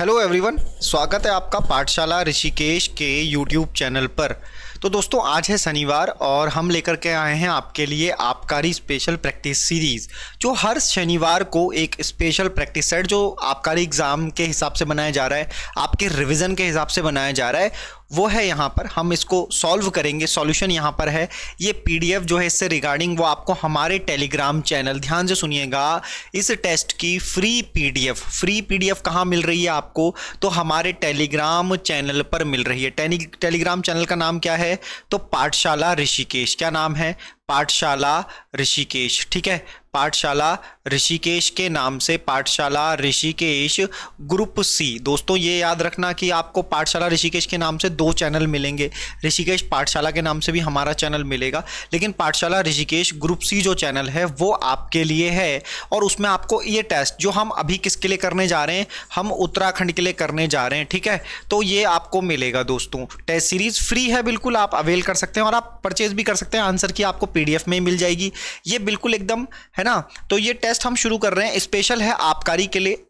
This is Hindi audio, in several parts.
हेलो एवरीवन स्वागत है आपका पाठशाला ऋषिकेश के यूट्यूब चैनल पर तो दोस्तों आज है शनिवार और हम लेकर के आए हैं आपके लिए आपकारी स्पेशल प्रैक्टिस सीरीज़ जो हर शनिवार को एक स्पेशल प्रैक्टिस सेट जो आपकारी एग्ज़ाम के हिसाब से बनाया जा रहा है आपके रिविज़न के हिसाब से बनाया जा रहा है वो है यहाँ पर हम इसको सॉल्व करेंगे सॉल्यूशन यहाँ पर है ये पीडीएफ जो है इससे रिगार्डिंग वो आपको हमारे टेलीग्राम चैनल ध्यान से सुनिएगा इस टेस्ट की फ्री पीडीएफ फ्री पीडीएफ कहाँ मिल रही है आपको तो हमारे टेलीग्राम चैनल पर मिल रही है टेली टेलीग्राम चैनल का नाम क्या है तो पाठशाला ऋषिकेश क्या नाम है पाठशाला ऋषिकेश ठीक है पाठशाला ऋषिकेश के नाम से पाठशाला ऋषिकेश ग्रुप सी दोस्तों ये याद रखना कि आपको पाठशाला ऋषिकेश के नाम से दो चैनल मिलेंगे ऋषिकेश पाठशाला के नाम से भी हमारा चैनल मिलेगा लेकिन पाठशाला ऋषिकेश ग्रुप सी जो चैनल है वो आपके लिए है और उसमें आपको ये टेस्ट जो हम अभी किसके लिए करने जा रहे हैं हम उत्तराखंड के लिए करने जा रहे हैं ठीक है तो ये आपको मिलेगा दोस्तों टेस्ट सीरीज़ फ्री है बिल्कुल आप अवेल कर सकते हैं और आप परचेज भी कर सकते हैं आंसर की आपको पी में मिल जाएगी ये बिल्कुल एकदम है ना तो ये टेस्ट हम शुरू कर रहे हैं स्पेशल है आबकारी के लिए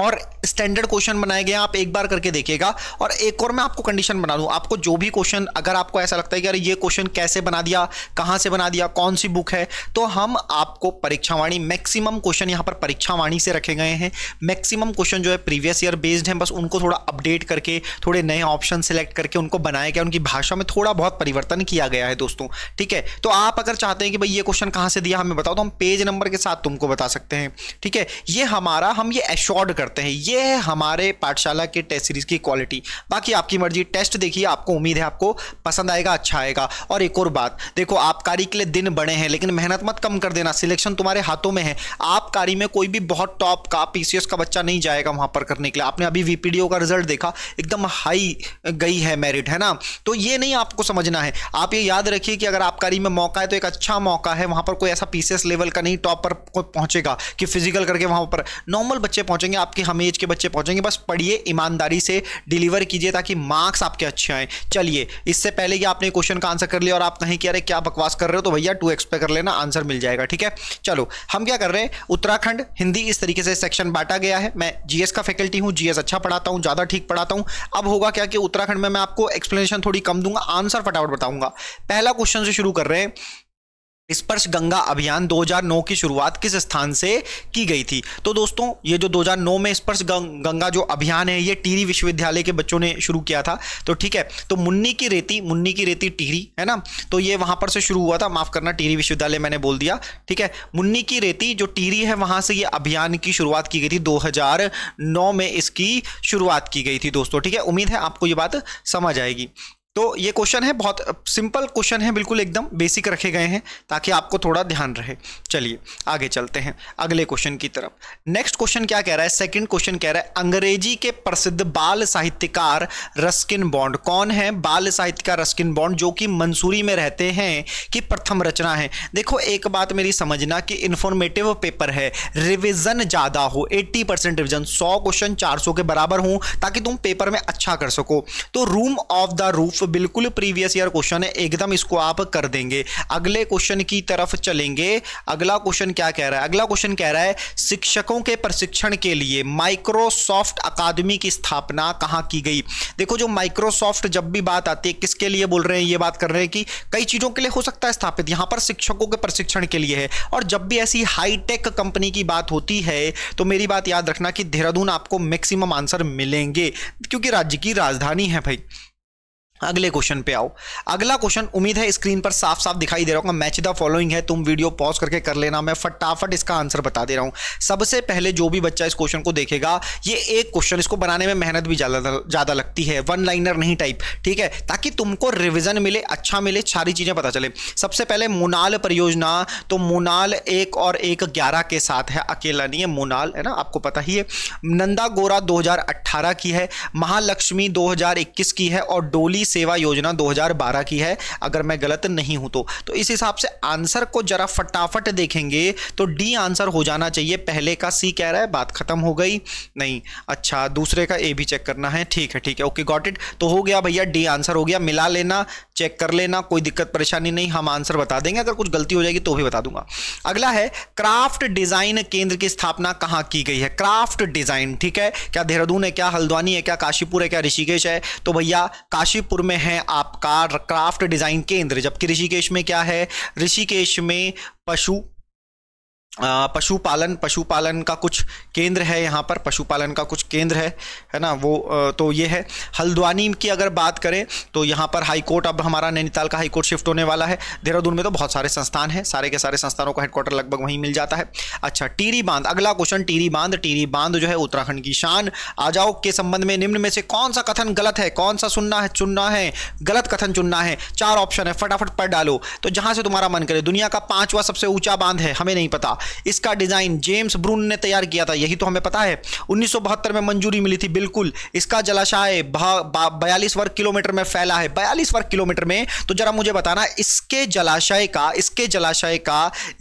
और स्टैंडर्ड क्वेश्चन बनाए गए आप एक बार करके देखिएगा और एक और मैं आपको कंडीशन बना दूं आपको जो भी क्वेश्चन अगर आपको ऐसा लगता है कि अरे ये क्वेश्चन कैसे बना दिया कहाँ से बना दिया कौन सी बुक है तो हम आपको परीक्षावाणी मैक्सिमम क्वेश्चन यहाँ पर परीक्षावाणी से रखे गए हैं मैक्सिमम क्वेश्चन जो है प्रीवियस ईयर बेस्ड हैं बस उनको थोड़ा अपडेट करके थोड़े नए ऑप्शन सेलेक्ट करके उनको बनाया गया उनकी भाषा में थोड़ा बहुत परिवर्तन किया गया है दोस्तों ठीक है तो आप अगर चाहते हैं कि भाई ये क्वेश्चन कहाँ से दिया हमें बताओ तो हम पेज नंबर के साथ तुमको बता सकते हैं ठीक है ये हमारा हम ये एश्योर्ड करते हैं ये है हमारे पाठशाला के टेस्ट सीरीज़ की क्वालिटी बाकी आपकी मर्जी टेस्ट देखिए आपको उम्मीद है आपको पसंद आएगा अच्छा आएगा और एक और बात देखो कारी के लिए दिन बड़े हैं लेकिन मेहनत मत कम कर देना सिलेक्शन तुम्हारे हाथों में है कारी में कोई भी बहुत टॉप का पी का बच्चा नहीं जाएगा वहाँ पर करने के लिए आपने अभी वी का रिजल्ट देखा एकदम हाई गई है मेरिट है ना तो ये नहीं आपको समझना है आप ये याद रखिए कि अगर कारी में मौका है तो एक अच्छा मौका है वहाँ पर कोई ऐसा पीसीएस लेवल का नहीं टॉप पर पहुँचेगा कि फिजिकल करके वहाँ पर नॉर्मल बच्चे पहुँचेंगे आप आपके हम एज के बच्चे पहुंचेंगे बस पढ़िए ईमानदारी से डिलीवर कीजिए ताकि मार्क्स आपके अच्छे आए चलिए इससे पहले कि आपने क्वेश्चन का आंसर कर लिया और आप कहें कि अरे क्या बकवास कर रहे हो तो भैया टू एक्सपे कर लेना आंसर मिल जाएगा ठीक है चलो हम क्या कर रहे हैं उत्तराखंड हिंदी इस तरीके से सेक्शन बांटा गया है मैं जीएस का फैकल्टी हूँ जीएस अच्छा पढ़ाता हूँ ज़्यादा ठीक पढ़ाता हूँ अब होगा क्या कि उत्तराखंड में मैं आपको एक्सप्लेनेशन थोड़ी कम दूंगा आंसर फटाफट बताऊंगा पहला क्वेश्चन से शुरू कर रहे हैं स्पर्श गंगा अभियान 2009 की शुरुआत किस स्थान से की गई थी तो दोस्तों ये जो 2009 में स्पर्श गंगा जो अभियान है ये टिहरी विश्वविद्यालय के बच्चों ने शुरू किया था तो ठीक है तो मुन्नी की रेती मुन्नी की रेती टिहरी है ना तो ये वहां पर से शुरू हुआ था माफ़ करना टिहरी विश्वविद्यालय मैंने बोल दिया ठीक है मुन्नी की रेती जो टिहरी है वहाँ से ये अभियान की शुरुआत की गई थी दो में इसकी शुरुआत की गई थी दोस्तों ठीक है उम्मीद है आपको ये बात समझ आएगी तो ये क्वेश्चन है बहुत सिंपल क्वेश्चन है बिल्कुल एकदम बेसिक रखे गए हैं ताकि आपको थोड़ा ध्यान रहे चलिए आगे चलते हैं अगले क्वेश्चन की तरफ नेक्स्ट क्वेश्चन क्या कह रहा है सेकंड क्वेश्चन कह रहा है अंग्रेजी के प्रसिद्ध बाल साहित्यकार रस्किन बॉन्ड कौन है बाल साहित्यकार रस्किन बॉन्ड जो कि मंसूरी में रहते हैं कि प्रथम रचना है देखो एक बात मेरी समझना कि इन्फॉर्मेटिव पेपर है रिविजन ज़्यादा हो एट्टी परसेंट रिविजन सौ क्वेश्चन चार सौ के बराबर हों ताकि तुम पेपर में अच्छा कर सको तो रूम ऑफ द रूफ सिर्फ बिल्कुल प्रीवियस ईयर क्वेश्चन है एकदम इसको आप कर देंगे अगले क्वेश्चन की तरफ चलेंगे अगला क्वेश्चन क्या कह रहा है अगला क्वेश्चन कह रहा है शिक्षकों के प्रशिक्षण के लिए माइक्रोसॉफ्ट अकादमी की स्थापना कहाँ की गई देखो जो माइक्रोसॉफ्ट जब भी बात आती है किसके लिए बोल रहे हैं ये बात कर रहे हैं कि कई चीज़ों के लिए हो सकता है स्थापित यहाँ पर शिक्षकों के प्रशिक्षण के लिए है और जब भी ऐसी हाईटेक कंपनी की बात होती है तो मेरी बात याद रखना कि देहरादून आपको मैक्सिमम आंसर मिलेंगे क्योंकि राज्य की राजधानी है भाई अगले क्वेश्चन पे आओ अगला क्वेश्चन उम्मीद है स्क्रीन पर साफ साफ दिखाई दे रहा होगा मैच द फॉलोइंग है तुम वीडियो पॉज करके कर लेना मैं फटाफट इसका आंसर बता दे रहा हूँ सबसे पहले जो भी बच्चा इस क्वेश्चन को देखेगा ये एक क्वेश्चन इसको बनाने में मेहनत भी ज़्यादा ज़्यादा लगती है वन लाइनर नहीं टाइप ठीक है ताकि तुमको रिविजन मिले अच्छा मिले सारी चीज़ें पता चले सबसे पहले मुनाल परियोजना तो मुनाल एक और एक ग्यारह के साथ है अकेला नहीं है मुनाल है ना आपको पता ही है नंदा गोरा दो की है महालक्ष्मी दो की है और डोली सेवा योजना 2012 की है अगर मैं गलत नहीं हूं तो तो इस हिसाब से आंसर को जरा फटाफट देखेंगे तो डी आंसर हो जाना चाहिए पहले का सी कह रहा है बात खत्म हो गई नहीं अच्छा दूसरे का ए भी चेक करना है ठीक है ठीक है ओके गॉट इट तो हो गया भैया डी आंसर हो गया मिला लेना चेक कर लेना कोई दिक्कत परेशानी नहीं हम आंसर बता देंगे अगर कुछ गलती हो जाएगी तो भी बता दूंगा अगला है क्राफ्ट डिजाइन केंद्र की स्थापना कहां की गई है क्राफ्ट डिजाइन ठीक है क्या देहरादून है क्या हल्द्वानी है क्या काशीपुर है क्या ऋषिकेश है तो भैया काशीपुर जयपुर में है आपका क्राफ्ट डिज़ाइन केंद्र जबकि ऋषिकेश में क्या है ऋषिकेश में पशु पशुपालन पशुपालन का कुछ केंद्र है यहाँ पर पशुपालन का कुछ केंद्र है है ना वो तो ये है हल्द्वानी की अगर बात करें तो यहाँ पर हाई कोर्ट अब हमारा नैनीताल का हाई कोर्ट शिफ्ट होने वाला है देहरादून में तो बहुत सारे संस्थान हैं सारे के सारे संस्थानों का हेडक्वार्टर लगभग वहीं मिल जाता है अच्छा टीरी बांध अगला क्वेश्चन टीरी बांध टीरी बांध जो है उत्तराखंड की शान आजाओ के संबंध में निम्न में से कौन सा कथन गलत है कौन सा सुनना है चुनना है गलत कथन चुनना है चार ऑप्शन है फटाफट पढ़ डालो तो जहाँ से तुम्हारा मन करे दुनिया का पाँचवा सबसे ऊँचा बांध है हमें नहीं पता इसका डिज़ाइन जेम्स ब्रून ने तैयार किया था यही तो हमें पता है उन्नीस में मंजूरी मिली थी बिल्कुल इसका जलाशय बयालीस वर्ग किलोमीटर में फैला है बयालीस वर्ग किलोमीटर में तो ज़रा मुझे बताना इसके जलाशय का इसके जलाशय का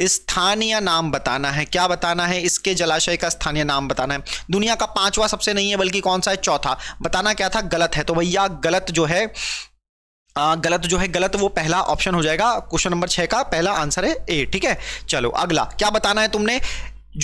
स्थानीय नाम बताना है क्या बताना है इसके जलाशय का स्थानीय नाम बताना है दुनिया का पांचवा सबसे नहीं है बल्कि कौन सा है चौथा बताना क्या था गलत है तो भैया गलत जो है आ, गलत जो है गलत वो पहला ऑप्शन हो जाएगा क्वेश्चन नंबर छः का पहला आंसर है ए ठीक है चलो अगला क्या बताना है तुमने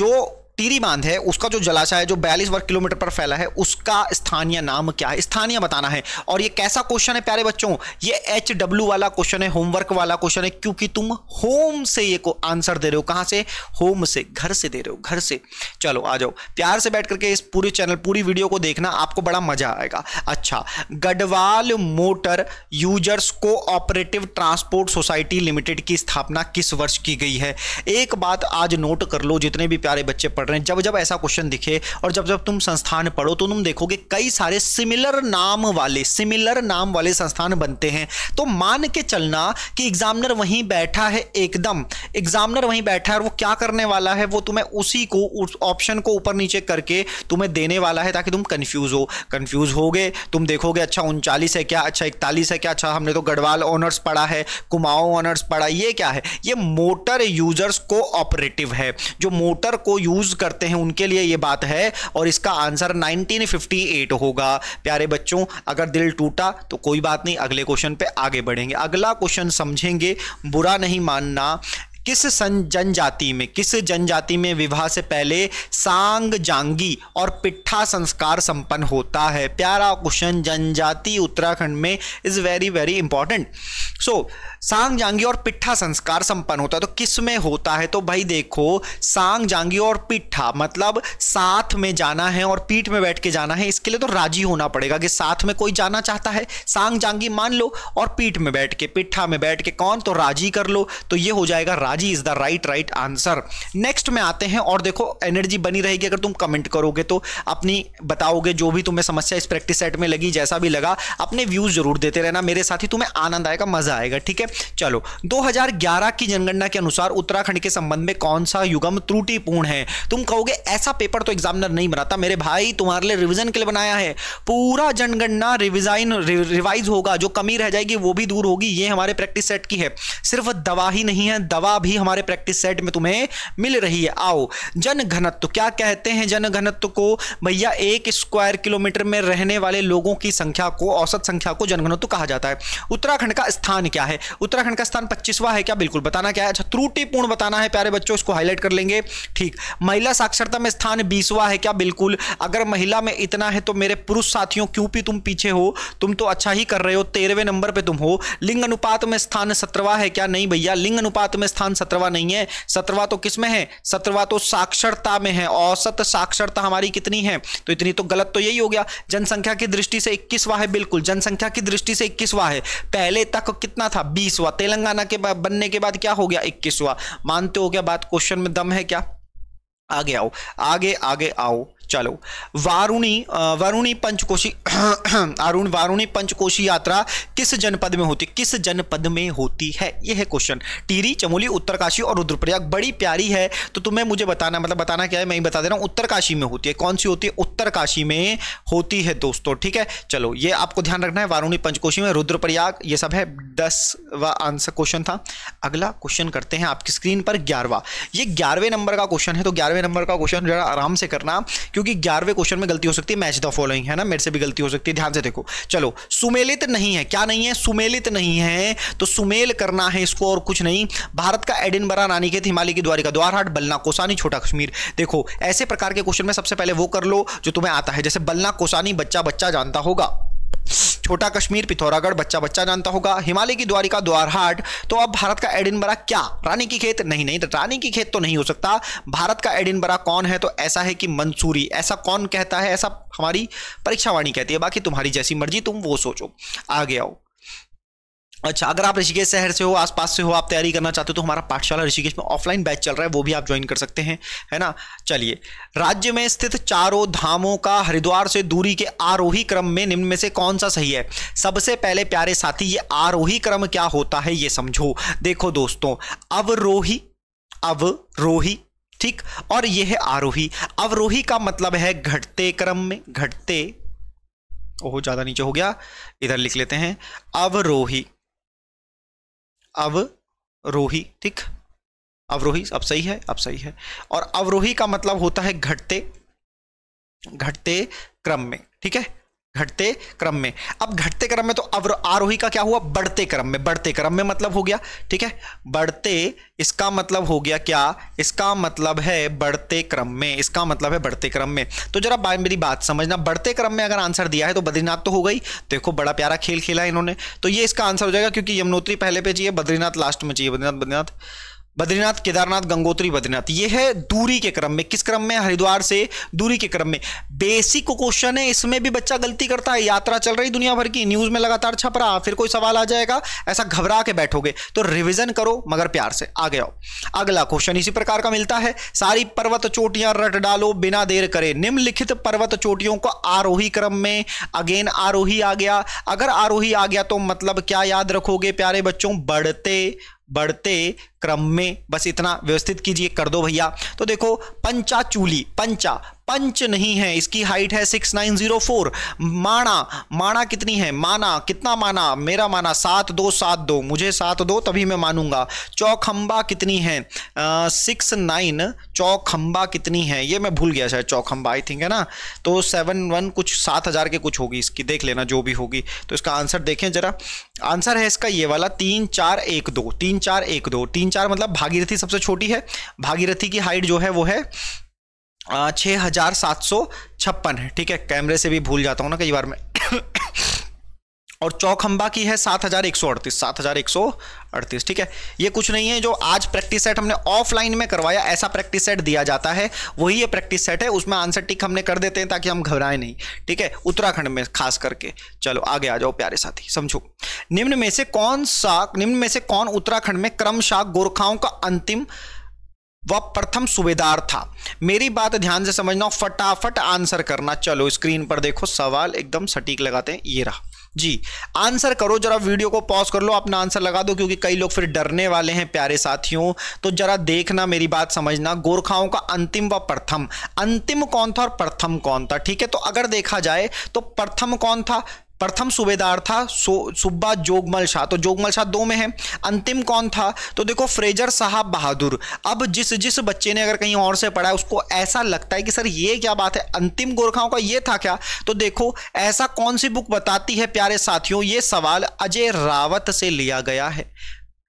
जो टीरी बांध है उसका जो जलाशय है जो बयालीस वर्ग किलोमीटर पर फैला है उसका स्थानीय नाम क्या है स्थानीय बताना है और ये कैसा क्वेश्चन है प्यारे बच्चों ये एच डब्ल्यू वाला क्वेश्चन है होमवर्क वाला क्वेश्चन है क्योंकि तुम होम से ये को आंसर दे रहे हो कहाँ से होम से घर से दे रहे हो घर से चलो आ जाओ प्यार से बैठ करके इस पूरे चैनल पूरी वीडियो को देखना आपको बड़ा मजा आएगा अच्छा गढ़वाल मोटर यूजर्स को ऑपरेटिव ट्रांसपोर्ट सोसाइटी लिमिटेड की स्थापना किस वर्ष की गई है एक बात आज नोट कर लो जितने भी प्यारे बच्चे पढ़ रहे हैं जब जब ऐसा क्वेश्चन दिखे और जब जब तुम संस्थान पढ़ो तो तुम देखोगे कई सारे सिमिलर नाम वाले सिमिलर नाम वाले संस्थान बनते हैं तो मान के चलना कि एग्जामिनर वहीं बैठा है एकदम एग्जामिनर वहीं बैठा है और वो क्या करने वाला है वो तुम्हें उसी को ऑप्शन उस को ऊपर नीचे करके तुम्हें देने वाला है ताकि तुम कन्फ्यूज हो कन्फ्यूज हो गए तुम देखोगे अच्छा उनचालीस है क्या अच्छा इकतालीस है क्या अच्छा हमने तो गढ़वाल ऑनर्स पढ़ा है कुमाऊं ऑनर्स पढ़ा ये क्या है ये मोटर यूजर्स को ऑपरेटिव है जो मोटर को यूज करते हैं उनके लिए ये बात है और इसका आंसर 1958 होगा प्यारे बच्चों अगर दिल टूटा तो कोई बात नहीं अगले क्वेश्चन पे आगे बढ़ेंगे अगला क्वेश्चन समझेंगे बुरा नहीं मानना किस जनजाति में किस जनजाति में विवाह से पहले सांग जांगी और पिट्ठा संस्कार संपन्न होता है प्यारा क्वेश्चन जनजाति उत्तराखंड में is very very important so सांग जांगी और पिट्ठा संस्कार संपन्न होता है तो किस में होता है तो भाई देखो सांग जांगी और पिट्ठा मतलब साथ में जाना है और पीठ में बैठ के जाना है इसके लिए तो राजी होना पड़ेगा कि साथ में कोई जाना चाहता है सांग जांगी मान लो और पीठ में बैठ के पिट्ठा में बैठ के कौन तो राजी कर लो तो ये हो जाएगा राजी भाजी is the right right answer next में आते हैं और देखो एनर्जी बनी रहेगी अगर तुम कमेंट करोगे तो अपनी बताओगे जो भी तुम्हें समस्या इस प्रैक्टिस सेट में लगी जैसा भी लगा अपने व्यूज जरूर देते रहना मेरे साथ ही तुम्हें आनंद आएगा मजा आएगा ठीक है चलो 2011 की जनगणना के अनुसार उत्तराखंड के संबंध में कौन सा युगम त्रुटिपूर्ण है तुम कहोगे ऐसा पेपर तो एग्जामिनर नहीं बनाता मेरे भाई तुम्हारे लिए रिविजन के लिए बनाया है पूरा जनगणना रिविजाइन रिवाइज होगा जो कमी रह जाएगी वो भी दूर होगी ये हमारे प्रैक्टिस सेट की है सिर्फ दवा ही नहीं है दवा भी हमारे प्रैक्टिस सेट में तुम्हें मिल रही है आओ जन घनत्व क्या कहते हैं जन घनत्व को भैया एक स्क्वायर किलोमीटर में रहने वाले लोगों की संख्या को औसत संख्या को जन घनत्व कहा जाता है उत्तराखंड का स्थान क्या है उत्तराखंड का स्थान पच्चीसवा है क्या बिल्कुल बताना क्या है अच्छा त्रुटिपूर्ण बताना है प्यारे बच्चों इसको हाईलाइट कर लेंगे ठीक महिला साक्षरता में स्थान बीसवा है क्या बिल्कुल अगर महिला में इतना है तो मेरे पुरुष साथियों क्यों भी तुम पीछे हो तुम तो अच्छा ही कर रहे हो तेरहवें नंबर पर तुम हो लिंग अनुपात में स्थान सत्रवा है क्या नहीं भैया लिंग अनुपात में स्थान स्थान सत्रवा नहीं है सत्रवा तो किस में है सत्रवा तो साक्षरता में है औसत साक्षरता हमारी कितनी है तो इतनी तो गलत तो यही हो गया जनसंख्या की दृष्टि से इक्कीसवा है बिल्कुल जनसंख्या की दृष्टि से इक्कीसवा है पहले तक कितना था बीसवा तेलंगाना के बनने के बाद क्या हो गया इक्कीसवा मानते हो क्या बात क्वेश्चन में दम है क्या आगे आओ आगे आगे आओ चलो वारुणी वरुणी पंचकोशी अरुण वारुणी पंचकोशी यात्रा किस जनपद में होती किस जनपद में होती है यह है क्वेश्चन टीरी चमोली उत्तरकाशी और रुद्रप्रयाग बड़ी प्यारी है तो तुम्हें मुझे बताना मतलब बताना क्या है मैं ही बता दे रहा हूँ उत्तरकाशी में होती है कौन सी होती है उत्तरकाशी में होती है दोस्तों ठीक है चलो ये आपको ध्यान रखना है वारुणी पंचकोशी में रुद्रप्रयाग ये सब है दस व आंसर क्वेश्चन था अगला क्वेश्चन करते हैं आपकी स्क्रीन पर ग्यारहवा ये ग्यारहवें नंबर का क्वेश्चन है तो ग्यारहवें नंबर का क्वेश्चन जरा आराम से करना क्योंकि ग्यारहवें क्वेश्चन में गलती हो सकती है मैच द फॉलोइंग है ना मेरे से भी गलती हो सकती है ध्यान से देखो चलो सुमेलित नहीं है क्या नहीं है सुमेलित नहीं है तो सुमेल करना है इसको और कुछ नहीं भारत का एडिनबरा खेत हिमालय की द्वारिका द्वारहाट बलना कोसानी छोटा कश्मीर देखो ऐसे प्रकार के क्वेश्चन में सबसे पहले वो कर लो जो तुम्हें आता है जैसे बलना कोसानी बच्चा बच्चा जानता होगा छोटा कश्मीर पिथौरागढ़ बच्चा बच्चा जानता होगा हिमालय की द्वारिका द्वारहाट तो अब भारत का एडिनबरा क्या रानी की खेत नहीं नहीं तो रानी की खेत तो नहीं हो सकता भारत का एडिनबरा कौन है तो ऐसा है कि मंसूरी ऐसा कौन कहता है ऐसा हमारी परीक्षावाणी कहती है बाकी तुम्हारी जैसी मर्जी तुम वो सोचो आगे आओ अच्छा अगर आप ऋषिकेश शहर से हो आसपास से हो आप तैयारी करना चाहते हो तो हमारा पाठशाला ऋषिकेश में ऑफलाइन बैच चल रहा है वो भी आप ज्वाइन कर सकते हैं है ना चलिए राज्य में स्थित चारों धामों का हरिद्वार से दूरी के आरोही क्रम में निम्न में से कौन सा सही है सबसे पहले प्यारे साथी ये आरोही क्रम क्या होता है ये समझो देखो दोस्तों अवरोही अवरोही ठीक और यह है आरोही अवरोही का मतलब है घटते क्रम में घटते ओहो ज़्यादा नीचे हो गया इधर लिख लेते हैं अवरोही अवरोही ठीक अवरोही अब सही है अब सही है और अवरोही का मतलब होता है घटते घटते क्रम में ठीक है घटते क्रम में अब घटते क्रम में तो अब आरोही का क्या हुआ बढ़ते क्रम में बढ़ते क्रम में मतलब हो गया ठीक है बढ़ते इसका मतलब हो गया क्या इसका मतलब है बढ़ते क्रम में इसका मतलब है बढ़ते क्रम में तो जरा मेरी बात समझना बढ़ते क्रम में अगर आंसर दिया है तो बद्रीनाथ तो हो गई देखो बड़ा प्यारा खेल खेला इन्होंने तो ये इसका आंसर हो जाएगा क्योंकि यमुनोत्री पहले पे चाहिए बद्रीनाथ लास्ट में चाहिए बद्रीनाथ बद्रीनाथ बद्रीनाथ केदारनाथ गंगोत्री बद्रीनाथ ये है दूरी के क्रम में किस क्रम में हरिद्वार से दूरी के क्रम में बेसिक क्वेश्चन है इसमें भी बच्चा गलती करता है यात्रा चल रही दुनिया भर की न्यूज में लगातार छप रहा फिर कोई सवाल आ जाएगा ऐसा घबरा के बैठोगे तो रिविजन करो मगर प्यार से आ गया अगला क्वेश्चन इसी प्रकार का मिलता है सारी पर्वत चोटियां रट डालो बिना देर करे निम्नलिखित पर्वत चोटियों को आरोही क्रम में अगेन आरोही आ गया अगर आरोही आ गया तो मतलब क्या याद रखोगे प्यारे बच्चों बढ़ते बढ़ते क्रम में बस इतना व्यवस्थित कीजिए कर दो भैया तो देखो पंचाचूली पंचा पंच नहीं है इसकी हाइट है 6904 माना माना कितनी है माना कितना माना मेरा माना सात दो सात दो मुझे सात दो तभी मैं मानूंगा चौखंबा कितनी है सिक्स नाइन चौखंबा कितनी है ये मैं भूल गया शायद चौखंबा आई थिंक है ना तो सेवन वन कुछ सात हज़ार के कुछ होगी इसकी देख लेना जो भी होगी तो इसका आंसर देखें ज़रा आंसर है इसका ये वाला तीन चार एक दो तीन चार एक दो तीन चार मतलब भागीरथी सबसे छोटी है भागीरथी की हाइट जो है वो है छः हज़ार सात सौ छप्पन है ठीक है कैमरे से भी भूल जाता हूँ ना कई बार मैं और चौखंबा की है सात हज़ार एक सौ अड़तीस सात हज़ार एक सौ अड़तीस ठीक है ये कुछ नहीं है जो आज प्रैक्टिस सेट हमने ऑफलाइन में करवाया ऐसा प्रैक्टिस सेट दिया जाता है वही ये प्रैक्टिस सेट है उसमें आंसर टिक हमने कर देते हैं ताकि हम घबराएं नहीं ठीक है उत्तराखंड में खास करके चलो आगे आ जाओ प्यारे साथी समझो निम्न में से कौन सा निम्न में से कौन उत्तराखंड में क्रमशाह गोरखाओं का अंतिम वह प्रथम सूबेदार था मेरी बात ध्यान से समझना फटाफट आंसर करना चलो स्क्रीन पर देखो सवाल एकदम सटीक लगाते हैं ये रहा जी आंसर करो जरा वीडियो को पॉज कर लो अपना आंसर लगा दो क्योंकि कई लोग फिर डरने वाले हैं प्यारे साथियों तो जरा देखना मेरी बात समझना गोरखाओं का अंतिम व प्रथम अंतिम कौन था और प्रथम कौन था ठीक है तो अगर देखा जाए तो प्रथम कौन था प्रथम सूबेदार था सुब्बा जोगमल शाह तो जोगमल शाह दो में है अंतिम कौन था तो देखो फ्रेजर साहब बहादुर अब जिस जिस बच्चे ने अगर कहीं और से पढ़ा है उसको ऐसा लगता है कि सर ये क्या बात है अंतिम गोरखाओं का ये था क्या तो देखो ऐसा कौन सी बुक बताती है प्यारे साथियों ये सवाल अजय रावत से लिया गया है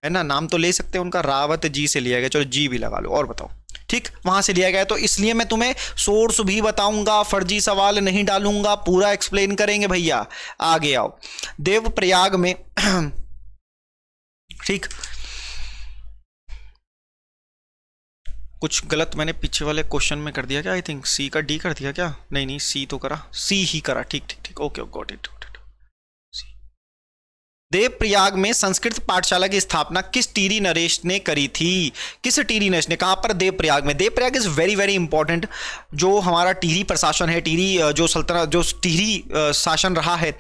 है ना नाम तो ले सकते हैं उनका रावत जी से लिया गया चलो जी भी लगा लो और बताओ ठीक वहां से लिया गया तो इसलिए मैं तुम्हें सोर्स भी बताऊंगा फर्जी सवाल नहीं डालूंगा पूरा एक्सप्लेन करेंगे भैया आगे आओ देव प्रयाग में ठीक कुछ गलत मैंने पीछे वाले क्वेश्चन में कर दिया क्या आई थिंक सी का डी कर दिया क्या नहीं नहीं सी तो करा सी ही करा ठीक ठीक ठीक ओके गॉट इट देवप्रयाग में संस्कृत पाठशाला की स्थापना किस टीरी नरेश ने करी थी किस टीरी नरेश ने कहा पर देवप्रयाग में Devprayag is very very important जो हमारा टीरी प्रशासन है टीरी जो सल्तनत जो टीरी शासन रहा है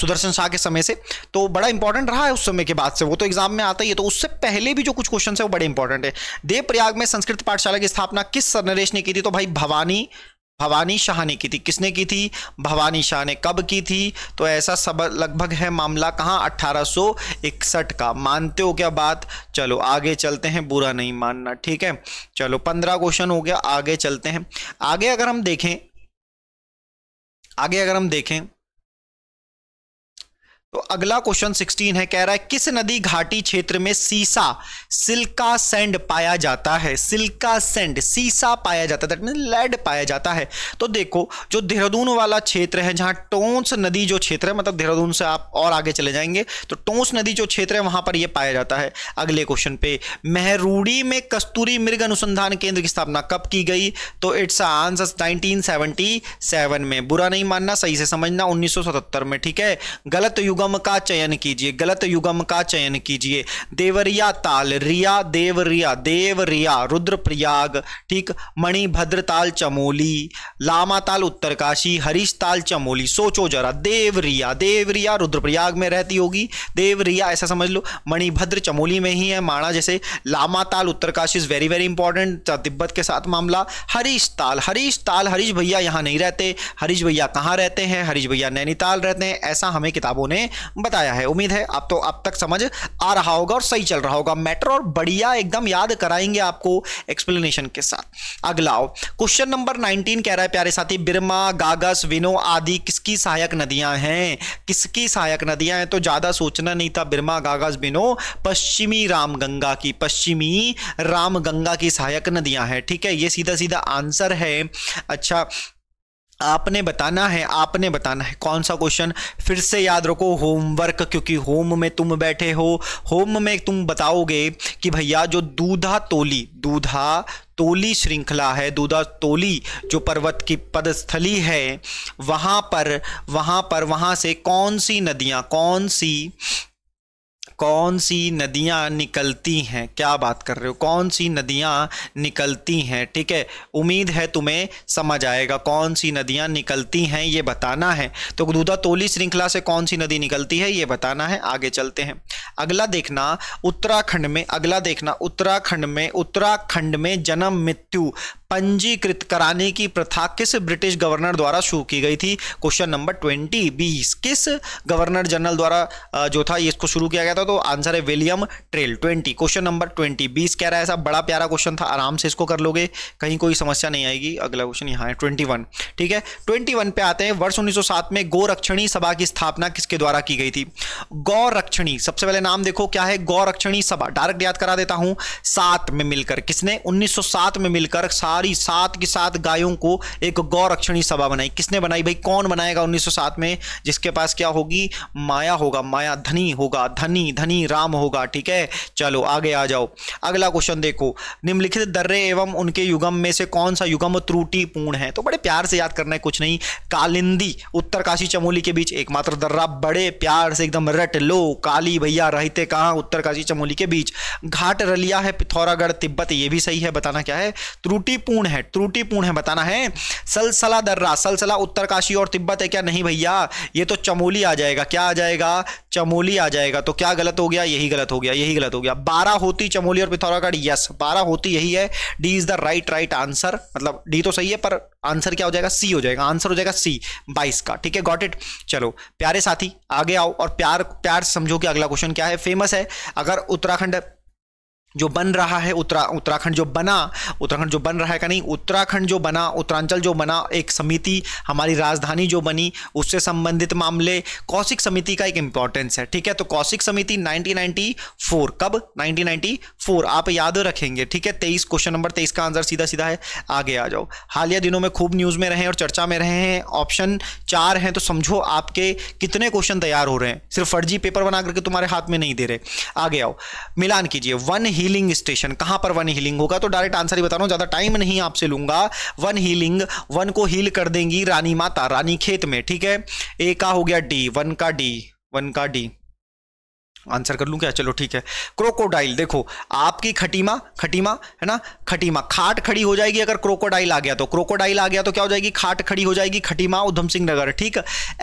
सुदर्शन शाह के समय से तो बड़ा इंपॉर्टेंट रहा है उस समय के बाद से वो तो एग्जाम में आता ही है तो उससे पहले भी जो कुछ क्वेश्चन है वो बड़े इंपॉर्टेंट है देवप्रयाग में संस्कृत पाठशाला की स्थापना किस नरेश ने की थी तो भाई भवानी भवानी शाह ने की थी किसने की थी भवानी शाह ने कब की थी तो ऐसा सब लगभग है मामला कहाँ 1861 का मानते हो क्या बात चलो आगे चलते हैं बुरा नहीं मानना ठीक है चलो पंद्रह क्वेश्चन हो गया आगे चलते हैं आगे अगर हम देखें आगे अगर हम देखें तो अगला क्वेश्चन 16 है कह रहा है किस नदी घाटी क्षेत्र में सीसा सिल्का सैंड पाया जाता है सिल्का सैंड सीसा पाया जाता है दैट लेड पाया जाता है तो देखो जो देहरादून वाला क्षेत्र है जहां टोंस नदी जो क्षेत्र है मतलब देहरादून से आप और आगे चले जाएंगे तो टोंस नदी जो क्षेत्र है वहां पर यह पाया जाता है अगले क्वेश्चन पे मेहरूड़ी में कस्तूरी मृग अनुसंधान केंद्र की स्थापना कब की गई तो इट्स आंसर नाइनटीन में बुरा नहीं मानना सही से समझना उन्नीस में ठीक है गलत युग युगम का चयन कीजिए गलत युगम का चयन कीजिए देवरिया ताल रिया देवरिया देवरिया रुद्रप्रयाग ठीक मणिभद्र ताल चमोली लामा ताल उत्तरकाशी हरीश ताल चमोली सोचो जरा देवरिया देवरिया रुद्रप्रयाग में रहती होगी देवरिया ऐसा समझ लो मणिभद्र चमोली में ही है माणा जैसे Lama Tal Uttarkashi is very very important Tibet के साथ मामला हरीश ताल हरीश ताल हरीश भैया यहाँ नहीं रहते हरीश भैया कहाँ रहते हैं हरीश भैया नैनीताल रहते हैं ऐसा हमें किताबों ने बताया है उम्मीद है आप तो अब तक समझ आ रहा होगा और सही चल रहा होगा मैटर और बढ़िया एकदम याद कराएंगे आपको एक्सप्लेनेशन के साथ अगला क्वेश्चन नंबर 19 कह रहा है प्यारे साथी बिरमा गागस विनो आदि किसकी सहायक नदियां हैं किसकी सहायक नदियां हैं तो ज़्यादा सोचना नहीं था बिरमा गागस विनो पश्चिमी रामगंगा की पश्चिमी रामगंगा की सहायक नदियां हैं ठीक है ये सीधा सीधा आंसर है अच्छा आपने बताना है आपने बताना है कौन सा क्वेश्चन फिर से याद रखो होमवर्क क्योंकि होम में तुम बैठे हो होम में तुम बताओगे कि भैया जो दूधा तोली दूधा तोली श्रृंखला है दूधा तोली जो पर्वत की पदस्थली है वहाँ पर वहाँ पर वहाँ से कौन सी नदियाँ कौन सी कौन सी नदियाँ निकलती हैं क्या बात कर रहे हो कौन सी नदियाँ निकलती हैं ठीक है उम्मीद है तुम्हें समझ आएगा कौन सी नदियाँ निकलती हैं ये बताना है तो दूधा तोली श्रृंखला से कौन सी नदी निकलती है ये बताना है आगे चलते हैं अगला देखना उत्तराखंड में अगला देखना उत्तराखंड में उत्तराखंड में जन्म मृत्यु पंजीकृत कराने की प्रथा किस ब्रिटिश गवर्नर द्वारा शुरू की गई थी क्वेश्चन नंबर ट्वेंटी बीस किस गवर्नर जनरल द्वारा जो था इसको शुरू किया गया था तो आंसर है William Traill twenty question number twenty बीस कह रहा है ऐसा बड़ा प्यारा क्वेश्चन था आराम से इसको कर लोगे कहीं कोई समस्या नहीं आएगी अगला क्वेश्चन यहाँ है ट्वेंटी वन ठीक है ट्वेंटी वन पे आते हैं वर्ष उन्नीस सौ सात में गौरक्षणी सभा की स्थापना किसके द्वारा की गई थी गौरक्षणी सबसे पहले नाम देखो क्या है गौरक्षणी सभा डायरेक्ट याद करा देता हूं सात में मिलकर किसने उन्नीस में मिलकर सात सारी सात की सात गायों को एक गौ रक्षणी सभा बनाई किसने बनाई भाई कौन बनाएगा 1907 में जिसके पास क्या होगी माया होगा माया धनी होगा धनी धनी राम होगा ठीक है चलो आगे आ जाओ अगला क्वेश्चन देखो निम्नलिखित दर्रे एवं उनके युगम में से कौन सा युगम त्रुटिपूर्ण है तो बड़े प्यार से याद करना है कुछ नहीं कालिंदी उत्तर काशी चमोली के बीच एकमात्र दर्रा बड़े प्यार से एकदम रट लो काली भैया रहते कहाँ काशी चमोली के बीच घाट रलिया है पिथौरागढ़ तिब्बत ये भी सही है बताना क्या है त्रुटि त्रुटिपूर्ण है त्रुटिपूर्ण है बताना है सलसला दर्रा सलसला उत्तरकाशी और तिब्बत है क्या नहीं भैया ये तो चमोली आ जाएगा क्या आ जाएगा चमोली आ जाएगा तो क्या गलत हो गया यही गलत हो गया यही गलत हो गया बारह होती चमोली और पिथौरागढ़ यस बारह होती यही है D is the right right answer मतलब डी तो सही है पर आंसर क्या हो जाएगा सी हो जाएगा आंसर हो जाएगा सी बाईस का ठीक है गॉट इट चलो प्यारे साथी आगे आओ और प्यार प्यार समझो कि अगला क्वेश्चन क्या है फेमस है अगर उत्तराखंड जो बन रहा है उत्तरा उत्तराखंड जो बना उत्तराखंड जो बन रहा है का नहीं उत्तराखंड जो बना उत्तरांचल जो बना एक समिति हमारी राजधानी जो बनी उससे संबंधित मामले कौशिक समिति का एक इंपॉर्टेंस है ठीक है तो कौशिक समिति 1994 कब 1994 आप याद रखेंगे ठीक है तेईस क्वेश्चन नंबर तेईस का आंसर सीधा सीधा है आगे आ जाओ हालिया दिनों में खूब न्यूज़ में रहे और चर्चा में रहे हैं ऑप्शन चार हैं तो समझो आपके कितने क्वेश्चन तैयार हो रहे हैं सिर्फ फर्जी पेपर बना करके तुम्हारे हाथ में नहीं दे रहे आगे आओ मिलान कीजिए वन ही हीलिंग स्टेशन कहां पर वन हीलिंग होगा तो डायरेक्ट आंसर ही बता रहा हूं ज़्यादा टाइम नहीं आपसे लूंगा वन हीलिंग वन को हील कर देंगी रानी माता रानी खेत में ठीक है ए का हो गया डी वन का डी वन का डी आंसर कर लूँ क्या चलो ठीक है क्रोकोडाइल देखो आपकी खटीमा खटीमा है ना खटीमा खाट खड़ी हो जाएगी अगर क्रोकोडाइल आ गया तो क्रोकोडाइल आ गया तो क्या हो जाएगी खाट खड़ी हो जाएगी खटीमा उधम सिंह नगर ठीक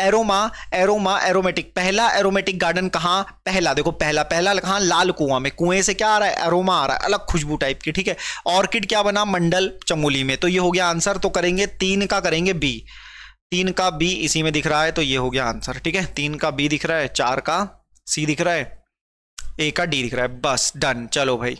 एरोमा एरोमा एरोमेटिक पहला एरोमेटिक गार्डन कहाँ पहला देखो पहला पहला कहाँ लाल कुआं में कुएं से क्या आ रहा है एरोमा आ रहा है अलग खुशबू टाइप की ठीक है ऑर्किड क्या बना मंडल चमोली में तो ये हो गया आंसर तो करेंगे तीन का करेंगे बी तीन का बी इसी में दिख रहा है तो ये हो गया आंसर ठीक है तीन का बी दिख रहा है चार का सी दिख रहा है ए का डी दिख रहा है बस डन चलो भाई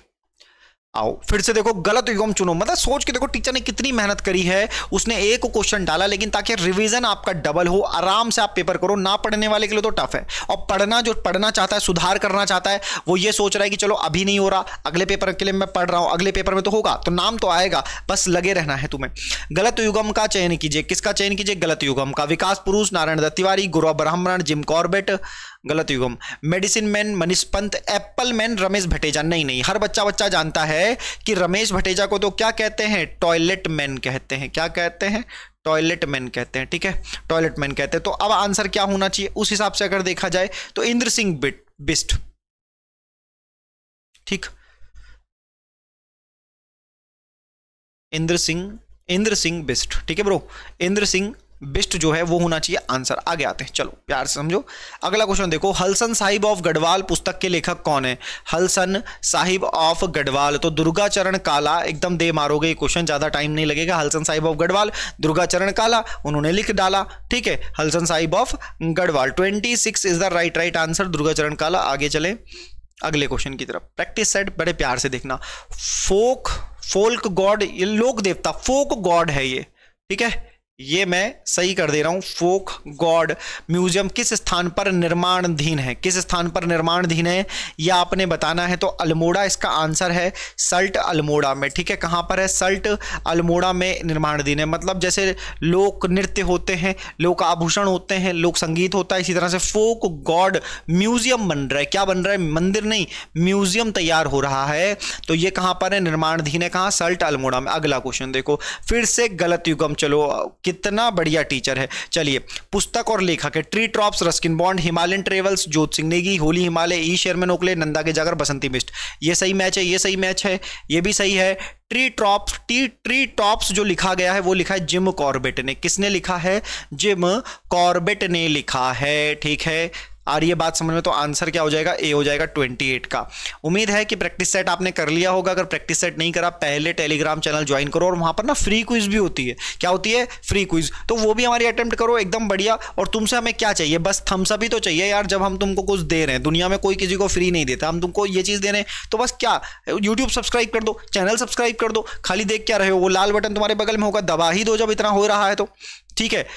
आओ फिर से देखो गलत युगम चुनो मतलब सोच के देखो टीचर ने कितनी मेहनत करी है उसने एक क्वेश्चन डाला लेकिन ताकि रिवीजन आपका डबल हो आराम से आप पेपर करो ना पढ़ने वाले के लिए तो टफ है और पढ़ना जो पढ़ना चाहता है सुधार करना चाहता है वो ये सोच रहा है कि चलो अभी नहीं हो रहा अगले पेपर के लिए मैं पढ़ रहा हूँ अगले पेपर में तो होगा तो नाम तो आएगा बस लगे रहना है तुम्हें गलत युगम का चयन कीजिए किसका चयन कीजिए गलत युगम का विकास पुरुष नारायण दत्तिवारी तिवारी गुरु ब्राह्मण जिम कॉर्बेट गलत युगम medicine man Manish Pant apple man Ramesh Bhateja नहीं नहीं हर बच्चा बच्चा जानता है कि रमेश भटेजा को तो क्या कहते हैं टॉयलेट मैन कहते हैं क्या कहते हैं टॉयलेट मैन कहते हैं ठीक है टॉयलेट मैन कहते हैं तो अब आंसर क्या होना चाहिए उस हिसाब से अगर देखा जाए तो इंद्र सिंह बिट बिस्ट ठीक इंद्र सिंह इंद्र सिंह बिस्ट ठीक है ब्रो इंद्र सिंह बेस्ट जो है वो होना चाहिए आंसर आगे आते हैं चलो प्यार से समझो अगला क्वेश्चन देखो हलसन साहिब ऑफ गढ़वाल पुस्तक के लेखक कौन है हलसन साहिब ऑफ गढ़वाल तो दुर्गाचरण काला एकदम दे मारोगे ये क्वेश्चन ज़्यादा टाइम नहीं लगेगा हलसन साहिब ऑफ गढ़वाल दुर्गाचरण काला उन्होंने लिख डाला ठीक है Halson Sahib of Garhwal twenty six is the right right answer Durgacharan Kala आगे चले अगले क्वेश्चन की तरफ प्रैक्टिस सेट बड़े प्यार से देखना फोक फोल्क गॉड ये लोक देवता फोक गॉड है ये ठीक है ये मैं सही कर दे रहा हूँ फोक गॉड म्यूजियम किस स्थान पर निर्माणधीन है किस स्थान पर निर्माणधीन है यह आपने बताना है तो अल्मोड़ा इसका आंसर है सल्ट अल्मोड़ा में ठीक है कहाँ पर है सल्ट अल्मोड़ा में निर्माणधीन है मतलब जैसे लोक नृत्य होते हैं लोक आभूषण होते हैं लोक संगीत होता है इसी तरह से फोक गॉड म्यूजियम बन रहा है क्या बन रहा है मंदिर नहीं म्यूजियम तैयार हो रहा है तो ये कहाँ पर है निर्माणधीन है कहाँ सल्ट अल्मोड़ा में अगला क्वेश्चन देखो फिर से गलत युगम चलो कितना बढ़िया टीचर है चलिए पुस्तक और लेखक है tree tops Ruskin Bond Himalayan travels Jot Singh Negi holy Himalaya E Sherman Oakley Nanda के जागर बसंती मिस्ट ये सही मैच है ये सही मैच है ये भी सही है tree tops T tree tops जो लिखा गया है वो लिखा है जिम कॉर्बेट ने किसने लिखा है जिम कॉर्बेट ने लिखा है ठीक है रही है बात समझ में तो आंसर क्या हो जाएगा ए हो जाएगा 28 का उम्मीद है कि प्रैक्टिस सेट आपने कर लिया होगा अगर प्रैक्टिस सेट नहीं करा पहले टेलीग्राम चैनल ज्वाइन करो और वहाँ पर ना फ्री क्विज भी होती है क्या होती है फ्री क्विज तो वो भी हमारी अटैम्प्ट करो एकदम बढ़िया और तुमसे हमें क्या चाहिए बस थम्सअप ही तो चाहिए यार जब हम तुमको कुछ दे रहे हैं दुनिया में कोई किसी को फ्री नहीं देता हम तुमको ये चीज़ दे रहे हैं तो बस क्या यूट्यूब सब्सक्राइब कर दो चैनल सब्सक्राइब कर दो खाली देख क्या रहे हो वो लाल बटन तुम्हारे बगल में होगा दबा ही दो जब इतना हो रहा है तो ठीक है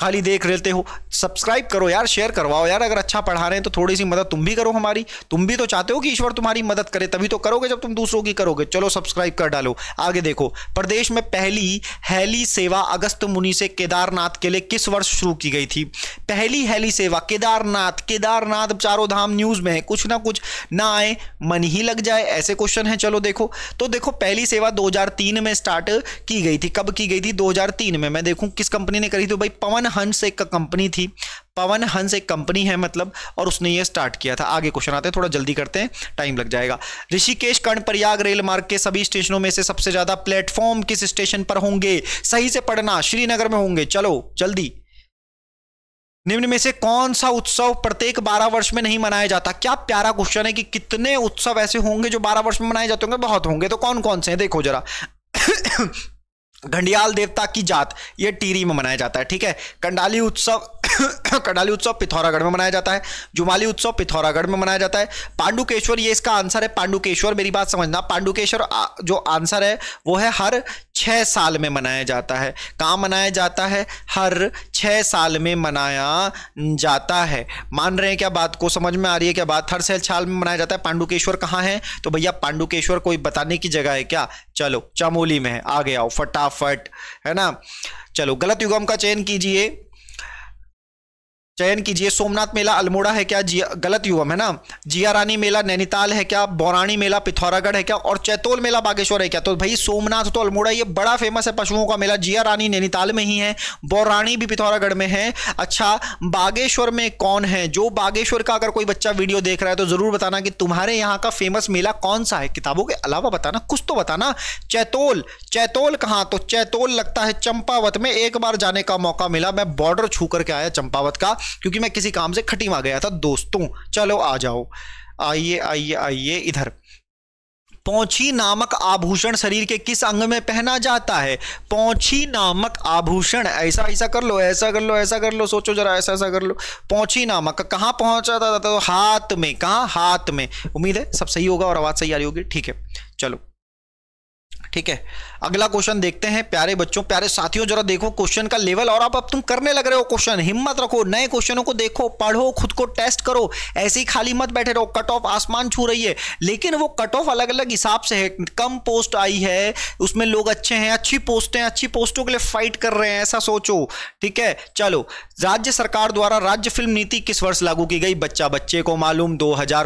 खाली देख लेते हो सब्सक्राइब करो यार शेयर करवाओ यार अगर अच्छा पढ़ा रहे हैं तो थोड़ी सी मदद तुम भी करो हमारी तुम भी तो चाहते हो कि ईश्वर तुम्हारी मदद करे तभी तो करोगे जब तुम दूसरों की करोगे चलो सब्सक्राइब कर डालो आगे देखो प्रदेश में पहली हैली सेवा अगस्त मुनि से केदारनाथ के लिए किस वर्ष शुरू की गई थी पहली हैली सेवा केदारनाथ केदारनाथ चारों धाम न्यूज में है कुछ ना कुछ ना आए मन ही लग जाए ऐसे क्वेश्चन है चलो देखो तो देखो पहली सेवा दो में स्टार्ट की गई थी कब की गई थी दो में मैं देखूं किस कंपनी ने करी थी तो भाई पवन हंस एक कंपनी थी पवन हंस एक कंपनी है मतलब और उसने ये स्टार्ट किया था आगे क्वेश्चन आते हैं थोड़ा जल्दी करते हैं टाइम लग जाएगा ऋषिकेश कर्ण प्रयाग रेल मार्ग के सभी स्टेशनों में से सबसे ज्यादा प्लेटफॉर्म किस स्टेशन पर होंगे सही से पढ़ना श्रीनगर में होंगे चलो जल्दी निम्न में से कौन सा उत्सव प्रत्येक 12 वर्ष में नहीं मनाया जाता क्या प्यारा क्वेश्चन है कि कितने उत्सव ऐसे होंगे जो 12 वर्ष में मनाए जाते होंगे बहुत होंगे तो कौन कौन से हैं देखो जरा घंडियाल देवता की जात ये टीरी में मनाया जाता है ठीक है कंडाली उत्सव कडाली उत्सव पिथौरागढ़ में मनाया जाता है जुमाली उत्सव पिथौरागढ़ में मनाया जाता है पांडुकेश्वर ये इसका आंसर है पांडुकेश्वर मेरी बात समझना पांडुकेश्वर जो आंसर है वो है हर छः साल में मनाया जाता है कहाँ मनाया जाता है हर छः साल में मनाया जाता है मान रहे हैं क्या बात को समझ में आ रही है क्या बात हर छः साल में मनाया जाता है पांडुकेश्वर कहाँ है तो भैया पांडुकेश्वर कोई बताने की जगह है क्या चलो चमोली में है आ गया फटाफट है ना चलो गलत युगम का चयन कीजिए चयन कीजिए सोमनाथ मेला अल्मोड़ा है क्या जी गलत युवम है ना जिया रानी मेला नैनीताल है क्या बौराणी मेला पिथौरागढ़ है क्या और चैतोल मेला बागेश्वर है क्या तो भाई सोमनाथ तो अल्मोड़ा ये बड़ा फेमस है पशुओं का मेला जिया रानी नैनीताल में ही है बौराणी भी पिथौरागढ़ में है अच्छा बागेश्वर में कौन है जो बागेश्वर का अगर कोई बच्चा वीडियो देख रहा है तो ज़रूर बताना कि तुम्हारे यहाँ का फेमस मेला कौन सा है किताबों के अलावा बताना कुछ तो बताना चैतोल चैतोल कहाँ तो चैतोल लगता है चंपावत में एक बार जाने का मौका मिला मैं बॉर्डर छू करके आया चंपावत का क्योंकि मैं किसी काम से खटीम आ गया था दोस्तों चलो आ जाओ आइए आइए आइए इधर पौछी नामक आभूषण शरीर के किस अंग में पहना जाता है पौछी नामक आभूषण ऐसा ऐसा कर लो ऐसा कर लो ऐसा कर लो सोचो जरा ऐसा ऐसा कर लो पौछी नामक कहाँ पहुंचा जाता था तो हाथ में कहाँ हाथ में उम्मीद है सब सही होगा और आवाज़ सही आ रही होगी ठीक है चलो ठीक है अगला क्वेश्चन देखते हैं प्यारे बच्चों प्यारे साथियों जरा देखो क्वेश्चन का लेवल और आप अब तुम करने लग रहे हो क्वेश्चन हिम्मत रखो नए क्वेश्चनों को देखो पढ़ो खुद को टेस्ट करो ऐसे ही खाली मत बैठे रहो कट ऑफ आसमान छू रही है लेकिन वो कट ऑफ अलग अलग हिसाब से है कम पोस्ट आई है उसमें लोग अच्छे हैं अच्छी पोस्टें अच्छी पोस्टों के लिए फाइट कर रहे हैं ऐसा सोचो ठीक है चलो राज्य सरकार द्वारा राज्य फिल्म नीति किस वर्ष लागू की गई बच्चा बच्चे को मालूम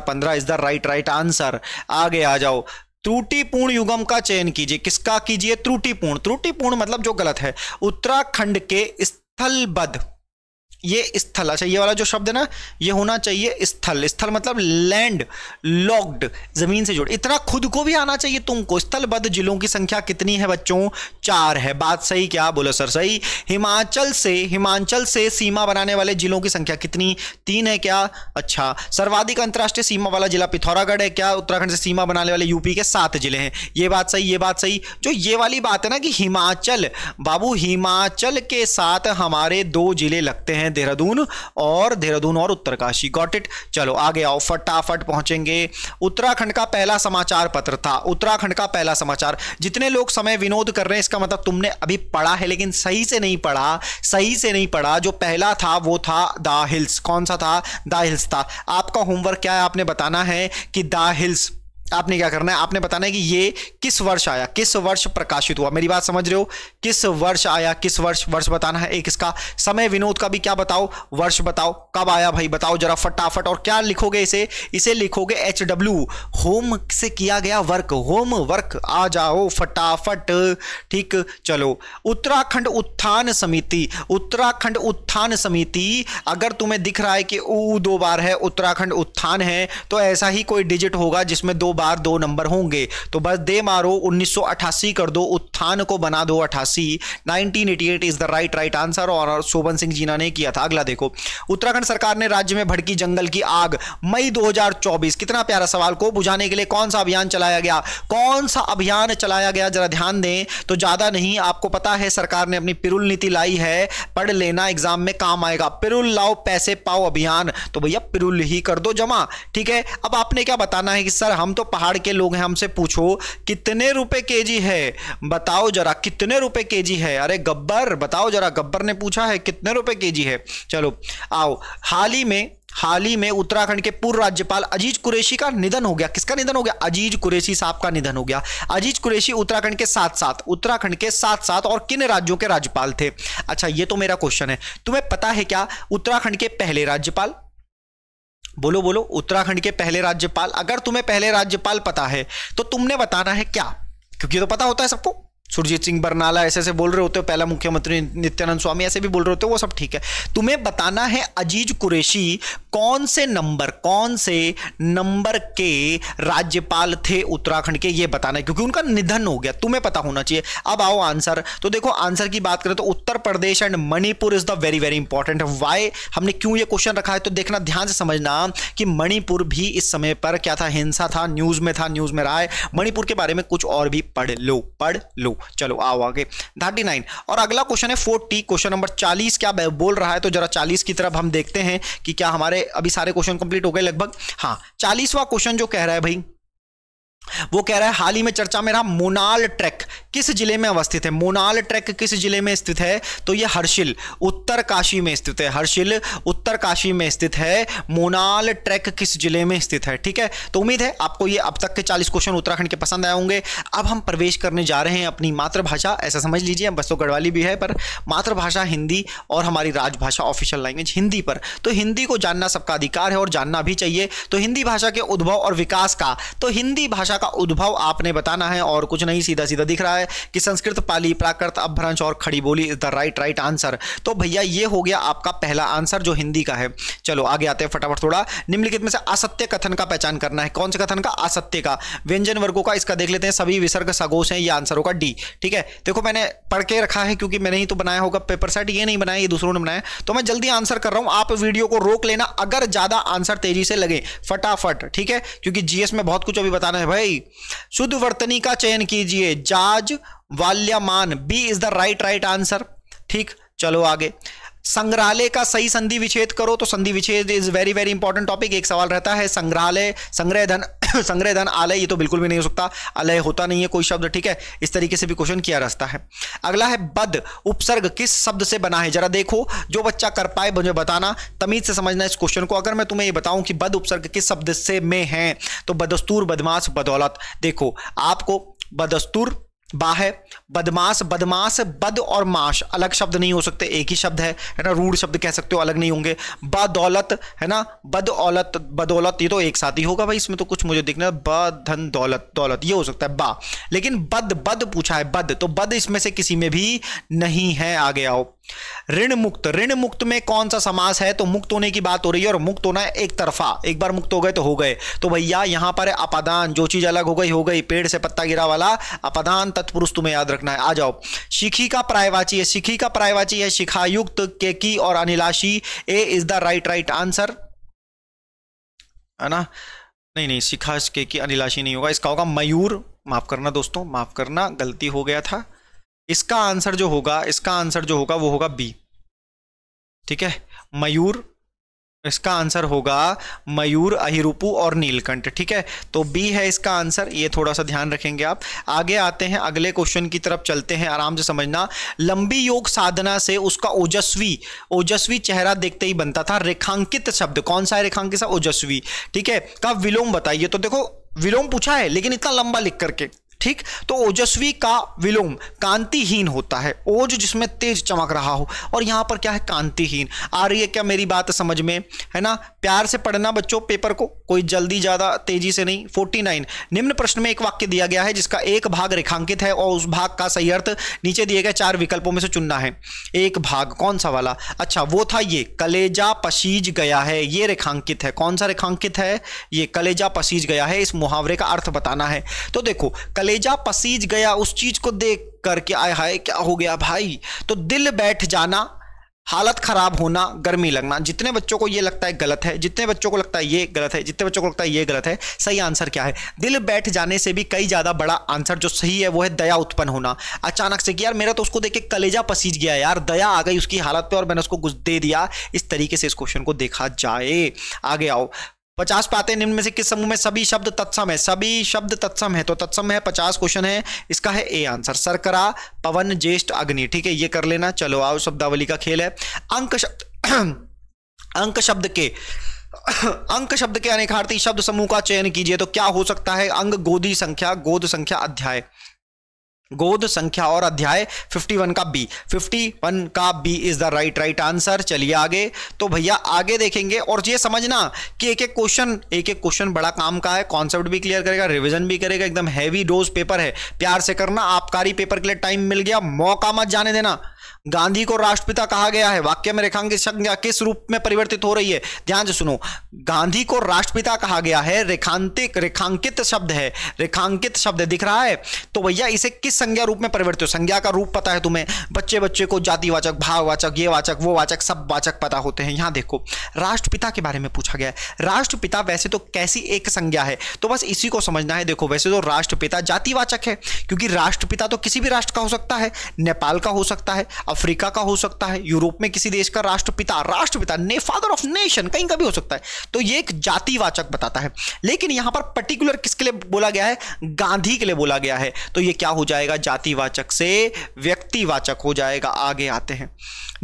पंद्रह is the right right answer आगे आ जाओ त्रुटिपूर्ण युगम का चयन कीजिए किसका कीजिए त्रुटिपूर्ण त्रुटिपूर्ण मतलब जो गलत है उत्तराखंड के स्थलबद्ध ये स्थल अच्छा ये वाला जो शब्द है ना ये होना चाहिए स्थल स्थल मतलब लैंड लॉक्ड जमीन से जुड़े इतना खुद को भी आना चाहिए तुमको स्थलबद्ध जिलों की संख्या कितनी है बच्चों चार है बात सही क्या बोलो सर सही हिमाचल से हिमाचल से सीमा बनाने वाले जिलों की संख्या कितनी तीन है क्या अच्छा सर्वाधिक अंतर्राष्ट्रीय सीमा वाला जिला पिथौरागढ़ है क्या उत्तराखंड से सीमा बनाने वाले यूपी के सात जिले हैं ये बात सही ये बात सही जो ये वाली बात है ना कि हिमाचल बाबू हिमाचल के साथ हमारे दो जिले लगते हैं हैं देहरादून और देहरादून और उत्तरकाशी गॉट इट चलो आगे आओ फटाफट पहुंचेंगे उत्तराखंड का पहला समाचार पत्र था उत्तराखंड का पहला समाचार जितने लोग समय विनोद कर रहे हैं इसका मतलब तुमने अभी पढ़ा है लेकिन सही से नहीं पढ़ा सही से नहीं पढ़ा जो पहला था वो था द हिल्स कौन सा था द हिल्स था आपका होमवर्क क्या है आपने बताना है कि द हिल्स आपने क्या करना है आपने बताना है कि ये किस वर्ष आया किस वर्ष प्रकाशित हुआ मेरी बात समझ रहे हो किस वर्ष आया किस वर्ष वर्ष बताना है एक इसका समय विनोद का भी क्या बताओ वर्ष बताओ कब आया भाई बताओ जरा फटाफट और क्या लिखोगे इसे इसे लिखोगे एच डब्ल्यू होम से किया गया वर्क होम वर्क आ जाओ फटाफट ठीक चलो उत्तराखंड उत्थान समिति उत्तराखंड उत्थान समिति अगर तुम्हें दिख रहा है कि ऊ दो बार है उत्तराखंड उत्थान है तो ऐसा ही कोई डिजिट होगा जिसमें दो बार बार दो नंबर होंगे तो बस दे मारो 1988 कर दो उत्थान को बना दो 88 1988 is the right right answer और शोभन सिंह जीना ने किया था अगला देखो उत्तराखंड सरकार ने राज्य में भड़की जंगल की आग मई 2024 कितना प्यारा सवाल को बुझाने के लिए कौन सा अभियान चलाया गया कौन सा अभियान चलाया गया जरा ध्यान दें तो ज़्यादा नहीं आपको पता है सरकार ने अपनी पिरुल नीति लाई है पढ़ लेना एग्जाम में काम आएगा पिरुल लाओ पैसे पाओ अभियान तो भैया पिरुल ही कर दो जमा ठीक है अब आपने क्या बताना है कि सर हम तो पहाड़ के लोग हैं हमसे पूछो कितने रुपए केजी है बताओ जरा कितने रुपए केजी है अरे गब्बर बताओ जरा गब्बर ने पूछा है कितने रुपए केजी है चलो आओ हाल ही में हाल ही में उत्तराखंड के पूर्व राज्यपाल अजीज कुरेशी का निधन हो गया किसका निधन हो गया अजीज कुरेशी साहब का निधन हो गया अजीज कुरेशी उत्तराखंड के साथ साथ उत्तराखंड के साथ साथ और किन राज्यों के राज्यपाल थे अच्छा ये तो मेरा क्वेश्चन है तुम्हें पता है क्या उत्तराखंड के पहले राज्यपाल बोलो बोलो उत्तराखंड के पहले राज्यपाल अगर तुम्हें पहले राज्यपाल पता है तो तुमने बताना है क्या क्योंकि तो पता होता है सबको सुरजीत सिंह बरनाला ऐसे ऐसे बोल रहे होते हो पहला मुख्यमंत्री नित्यानंद स्वामी ऐसे भी बोल रहे होते हो वो सब ठीक है तुम्हें बताना है अजीज कुरैशी कौन से नंबर कौन से नंबर के राज्यपाल थे उत्तराखंड के ये बताना है क्योंकि उनका निधन हो गया तुम्हें पता होना चाहिए अब आओ आंसर तो देखो आंसर की बात करें तो Uttar Pradesh and Manipur is the very very important why हमने क्यों ये क्वेश्चन रखा है तो देखना ध्यान से समझना कि मणिपुर भी इस समय पर क्या था हिंसा था न्यूज में था न्यूज में रहा है मणिपुर के बारे में कुछ और भी पढ़ लो पढ़ लो चलो आओ आगे थर्टी नाइन और अगला क्वेश्चन है फोर्टी क्वेश्चन नंबर चालीस क्या बोल रहा है तो जरा चालीस की तरफ हम देखते हैं कि क्या हमारे अभी सारे क्वेश्चन कंप्लीट हो गए लगभग हाँ चालीसवा क्वेश्चन जो कह रहा है भाई वो कह रहा है हाल ही में चर्चा में रहा मोनाल ट्रैक किस जिले में अवस्थित है मोनाल ट्रैक किस जिले में स्थित है तो ये हर्षिल उत्तर काशी में स्थित है हर्षिल उत्तर काशी में स्थित है मोनाल ट्रैक किस जिले में स्थित है ठीक है तो उम्मीद है आपको ये अब तक के चालीस क्वेश्चन उत्तराखंड के पसंद आए होंगे अब हम प्रवेश करने जा रहे हैं अपनी मातृभाषा ऐसा समझ लीजिए बस तो गढ़वाली भी है पर मातृभाषा हिंदी और हमारी राजभाषा ऑफिशियल लैंग्वेज हिंदी पर तो हिंदी को जानना सबका अधिकार है और जानना भी चाहिए तो हिंदी भाषा के उद्भव और विकास का तो हिंदी भाषा भाषा का उद्भव आपने बताना है और कुछ नहीं सीधा सीधा दिख रहा है कि संस्कृत पाली प्राकृत अपभ्रंश और Khadi Boli is the right right answer तो भैया ये हो गया आपका पहला आंसर जो हिंदी का है चलो आगे आते हैं फटाफट थोड़ा निम्नलिखित में से असत्य कथन का पहचान करना है कौन से कथन का असत्य का व्यंजन वर्गों का इसका देख लेते हैं सभी विसर्ग सगोश है ये आंसर होगा डी ठीक है देखो मैंने पढ़ के रखा है क्योंकि मैंने ही तो बनाया होगा पेपर सेट ये नहीं बनाया ये दूसरों ने बनाया तो मैं जल्दी आंसर कर रहा हूँ आप वीडियो को रोक लेना अगर ज़्यादा आंसर तेजी से लगे फटाफट ठीक है क्योंकि जीएस में बहुत कुछ अभी बताना है भाई भाई शुद्ध वर्तनी का चयन कीजिए जाज वाल्यमान B is the right right answer ठीक चलो आगे संग्रहालय का सही संधि विच्छेद करो तो संधि विच्छेद is very very important topic एक सवाल रहता है संग्रहालय संग्रह धन संग्रह धन आलय ये तो बिल्कुल भी नहीं हो सकता आलय होता नहीं है कोई शब्द ठीक है इस तरीके से भी क्वेश्चन किया रास्ता है अगला है बद उपसर्ग किस शब्द से बना है जरा देखो जो बच्चा कर पाए मुझे बताना तमीज से समझना इस क्वेश्चन को अगर मैं तुम्हें ये बताऊं कि बद उपसर्ग किस शब्द से में है तो बदस्तूर बदमाश बदौलत देखो आपको बदस्तूर बा है बदमाश बदमाश बद और माश अलग शब्द नहीं हो सकते एक ही शब्द है है ना रूढ़ शब्द कह सकते हो अलग नहीं होंगे बदौलत है ना बदौलत बदौलत ये तो एक साथ ही होगा भाई इसमें तो कुछ मुझे दिखना ब धन दौलत दौलत ये हो सकता है बा लेकिन बद बद पूछा है बद तो बद इसमें से किसी में भी नहीं है आगे आओ ऋण मुक्त ऋण मुक्त में कौन सा समास है तो मुक्त होने की बात हो रही है और मुक्त होना एक तरफा एक बार मुक्त हो गए तो हो गए तो भैया यहां पर अपादान जो चीज अलग हो गई हो गई पेड़ से पत्ता गिरा वाला अपादान तत्पुरुष तुम्हें याद रखना है आ जाओ शिखी का प्रायवाची है शिखी का प्रायवाची है शिखायुक्त केकी और अनिलाशी A is the right right answer है ना नहीं नहीं शिखा केकी अनिलाशी नहीं होगा इसका होगा मयूर माफ करना दोस्तों माफ करना गलती हो गया था इसका आंसर जो होगा इसका आंसर जो होगा वो होगा बी ठीक है मयूर इसका आंसर होगा मयूर अहिरूपू और नीलकंठ ठीक है तो बी है इसका आंसर ये थोड़ा सा ध्यान रखेंगे आप आगे आते हैं अगले क्वेश्चन की तरफ चलते हैं आराम से समझना लंबी योग साधना से उसका ओजस्वी ओजस्वी चेहरा देखते ही बनता था रेखांकित शब्द कौन सा है रेखांकित ओजस्वी ठीक है कब विलोम बताइए तो देखो विलोम पूछा है लेकिन इतना लंबा लिख करके ठीक तो ओजस्वी का विलोम कांतिहीन होता है ओज जिसमें तेज चमक रहा हो और यहां पर क्या है कांतिहीन आ रही है क्या मेरी बात समझ में है ना प्यार से पढ़ना बच्चों पेपर को कोई जल्दी ज़्यादा तेजी से नहीं 49 निम्न प्रश्न में एक वाक्य दिया गया है जिसका एक भाग रेखांकित है और उस भाग का सही अर्थ नीचे दिए गए चार विकल्पों में से चुनना है एक भाग कौन सा वाला अच्छा वो था ये कलेजा पसीज गया है ये रेखांकित है कौन सा रेखांकित है ये कलेजा पसीज गया है इस मुहावरे का अर्थ बताना है तो देखो कले कलेजा पसीज गया उस चीज को देख करके आए हाय क्या हो गया भाई तो दिल बैठ जाना हालत खराब होना गर्मी लगना जितने बच्चों को ये लगता है गलत है जितने बच्चों को लगता है ये गलत है जितने बच्चों को लगता है ये गलत है सही आंसर क्या है दिल बैठ जाने से भी कई ज़्यादा बड़ा आंसर जो सही है वो है दया उत्पन्न होना अचानक से कि यार मेरा तो उसको देख के कलेजा पसीज गया यार दया आ गई उसकी हालत पर और मैंने उसको कुछ दे दिया इस तरीके से इस क्वेश्चन को देखा जाए आगे आओ पचास पाते निम्न में से किस समूह में सभी शब्द तत्सम है सभी शब्द तत्सम है तो तत्सम है पचास क्वेश्चन है इसका है ए आंसर सरकरा पवन ज्येष्ठ अग्नि ठीक है ये कर लेना चलो आओ शब्दावली का खेल है अंक शब्द अंक शब्द के अंक शब्द के अनेकार्थी शब्द समूह का चयन कीजिए तो क्या हो सकता है अंग गोदी संख्या गोद संख्या अध्याय गोद संख्या और अध्याय 51 का बी 51 का B is the right right answer चलिए आगे तो भैया आगे देखेंगे और ये समझना कि एक एक क्वेश्चन एक एक क्वेश्चन बड़ा काम का है कॉन्सेप्ट भी क्लियर करेगा रिविजन भी करेगा एकदम हैवी डोज पेपर है प्यार से करना आपकारी पेपर के लिए टाइम मिल गया मौका मत जाने देना गांधी को राष्ट्रपिता कहा गया है वाक्य में रेखांकित संज्ञा किस रूप में परिवर्तित हो रही है ध्यान से सुनो गांधी को राष्ट्रपिता कहा गया है रेखांतिक रेखांकित शब्द है रेखांकित शब्द दिख रहा है तो भैया इसे किस संज्ञा रूप में परिवर्तित हो संज्ञा का रूप पता है तुम्हें बच्चे बच्चे को जातिवाचक भाववाचक ये वाचक वो वाचक सब वाचक पता होते हैं यहां देखो राष्ट्रपिता के बारे में पूछा गया है राष्ट्रपिता वैसे तो कैसी एक संज्ञा है तो बस इसी को समझना है देखो वैसे तो राष्ट्रपिता जातिवाचक है क्योंकि राष्ट्रपिता तो किसी भी राष्ट्र का हो सकता है नेपाल का हो सकता है अफ्रीका का हो सकता है यूरोप में किसी देश का राष्ट्रपिता राष्ट्रपिता ने फादर ऑफ नेशन कहीं का भी हो सकता है तो ये एक जातिवाचक बताता है लेकिन यहां पर पर्टिकुलर किसके लिए बोला गया है गांधी के लिए बोला गया है तो ये क्या हो जाएगा जातिवाचक से व्यक्तिवाचक हो जाएगा आगे आते हैं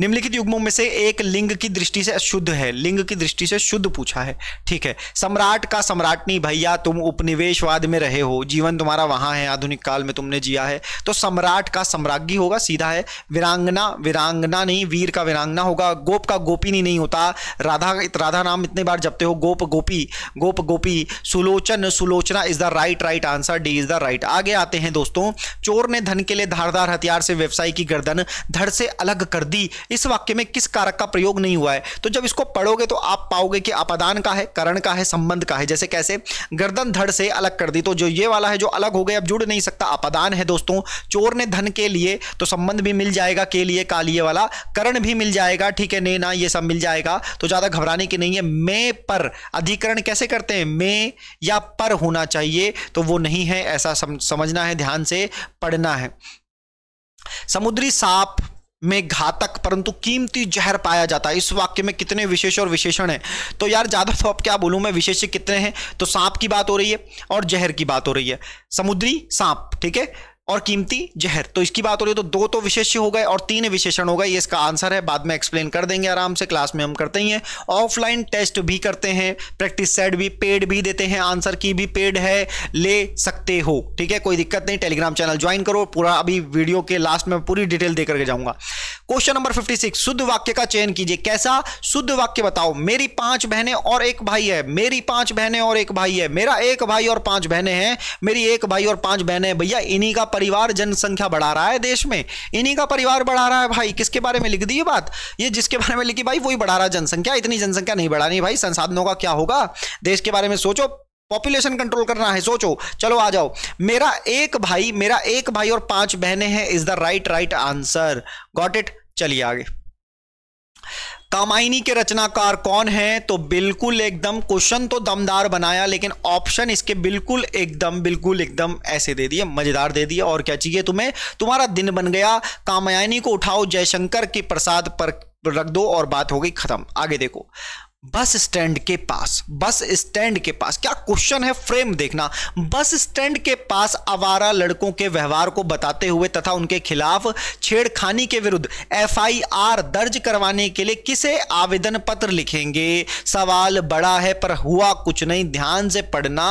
निम्नलिखित युग्मों में से एक लिंग की दृष्टि से शुद्ध है लिंग की दृष्टि से शुद्ध पूछा है ठीक है सम्राट का सम्राटनी भैया तुम उपनिवेशवाद में रहे हो जीवन तुम्हारा वहां है आधुनिक काल में तुमने जिया है तो सम्राट का सम्राज्ञी होगा सीधा है वीरांग वीरांगना वीरांगना नहीं वीर का वीरांगना होगा गोप का गोपिनी नहीं होता राधा राधा नाम इतने बार जपते हो गोप गोपी गोप गोपी सुलोचन सुलोचना is the right right answer D is the right आगे आते हैं दोस्तों चोर ने धन के लिए धारदार हथियार से व्यवसाय की गर्दन धड़ से अलग कर दी इस वाक्य में किस कारक का प्रयोग नहीं हुआ है तो जब इसको पढ़ोगे तो आप पाओगे कि अपदान का है करण का है संबंध का है जैसे कैसे गर्दन धड़ से अलग कर दी तो जो ये वाला है जो अलग हो गया अब जुड़ नहीं सकता अपदान है दोस्तों चोर ने धन के लिए तो संबंध भी मिल जाएगा के लिए कालिए वाला करण भी मिल जाएगा ठीक है ने ना ये सब मिल जाएगा तो ज़्यादा घबराने की नहीं है मे पर अधिकरण कैसे करते हैं मे या पर होना चाहिए तो वो नहीं है ऐसा समझना है ध्यान से पढ़ना है समुद्री सांप में घातक परंतु कीमती जहर पाया जाता है इस वाक्य में कितने विशेष और विशेषण हैं तो यार ज़्यादा तो अब क्या बोलूं मैं विशेष कितने हैं तो सांप की बात हो रही है और जहर की बात हो रही है समुद्री सांप ठीक है और कीमती जहर तो इसकी बात हो रही है तो दो तो विशेष्य हो गए और तीन विशेषण हो गए ये इसका आंसर है बाद में एक्सप्लेन कर देंगे आराम से क्लास में हम करते ही हैं ऑफलाइन टेस्ट भी करते हैं प्रैक्टिस सेट भी पेड भी देते हैं आंसर की भी पेड है ले सकते हो ठीक है कोई दिक्कत नहीं टेलीग्राम चैनल ज्वाइन करो पूरा अभी वीडियो के लास्ट में पूरी डिटेल देकर के जाऊंगा क्वेश्चन नंबर सिक्स शुद्ध वाक्य का चयन कीजिए कैसा शुद्ध वाक्य बताओ मेरी पांच बहने और एक भाई है मेरी पांच बहने और एक भाई है मेरा एक भाई और पांच बहने हैं मेरी एक भाई और पांच बहने हैं भैया इन्हीं का परिवार जनसंख्या बढ़ा रहा है देश में इन्हीं का परिवार बढ़ा रहा है भाई किसके बारे में लिख दी ये बात ये जिसके बारे में लिखी भाई वही बढ़ा रहा है जनसंख्या इतनी जनसंख्या नहीं बढ़ानी भाई संसाधनों का क्या होगा देश के बारे में सोचो पॉपुलेशन कंट्रोल करना है सोचो चलो आ जाओ मेरा एक भाई मेरा एक भाई और पांच बहनें हैं is the right right answer got it चलिए आगे कामायनी के रचनाकार कौन है तो बिल्कुल एकदम क्वेश्चन तो दमदार बनाया लेकिन ऑप्शन इसके बिल्कुल एकदम बिल्कुल एकदम ऐसे दे दिए मजेदार दे दिए और क्या चाहिए तुम्हें तुम्हारा दिन बन गया कामायनी को उठाओ जयशंकर के प्रसाद पर रख दो और बात हो गई खत्म आगे देखो बस स्टैंड के पास बस स्टैंड के पास क्या क्वेश्चन है फ्रेम देखना बस स्टैंड के पास आवारा लड़कों के व्यवहार को बताते हुए तथा उनके खिलाफ छेड़खानी के विरुद्ध एफआईआर दर्ज करवाने के लिए किसे आवेदन पत्र लिखेंगे सवाल बड़ा है पर हुआ कुछ नहीं ध्यान से पढ़ना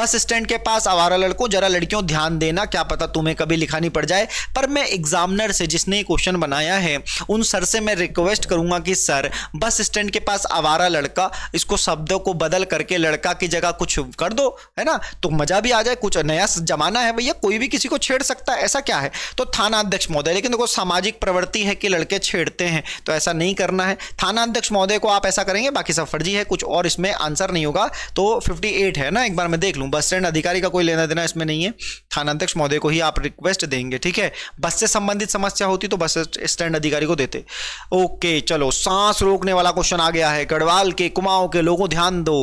बस स्टैंड के पास आवारा लड़कों जरा लड़कियों ध्यान देना क्या पता तुम्हें कभी लिखानी पड़ जाए पर मैं एग्जामिनर से जिसने क्वेश्चन बनाया है उन सर से मैं रिक्वेस्ट करूंगा कि सर बस स्टैंड के पास आवारा लड़का लड़का इसको शब्दों को बदल करके लड़का की जगह कुछ कर दो है ना तो मजा भी आ जाए कुछ नया जमाना है भैया कोई भी किसी को छेड़ सकता है ऐसा क्या है तो थाना अध्यक्ष महोदय लेकिन देखो सामाजिक प्रवृत्ति है कि लड़के छेड़ते हैं तो ऐसा नहीं करना है थाना अध्यक्ष महोदय को आप ऐसा करेंगे बाकी सब फर्जी है कुछ और इसमें आंसर नहीं होगा तो फिफ्टी है ना एक बार मैं देख लूँ बस स्टैंड अधिकारी का कोई लेना देना इसमें नहीं है थाना अध्यक्ष महोदय को ही आप रिक्वेस्ट देंगे ठीक है बस से संबंधित समस्या होती तो बस स्टैंड अधिकारी को देते ओके चलो सांस रोकने वाला क्वेश्चन आ गया है गढ़वा नेपाल के कुमाऊं के लोगों ध्यान दो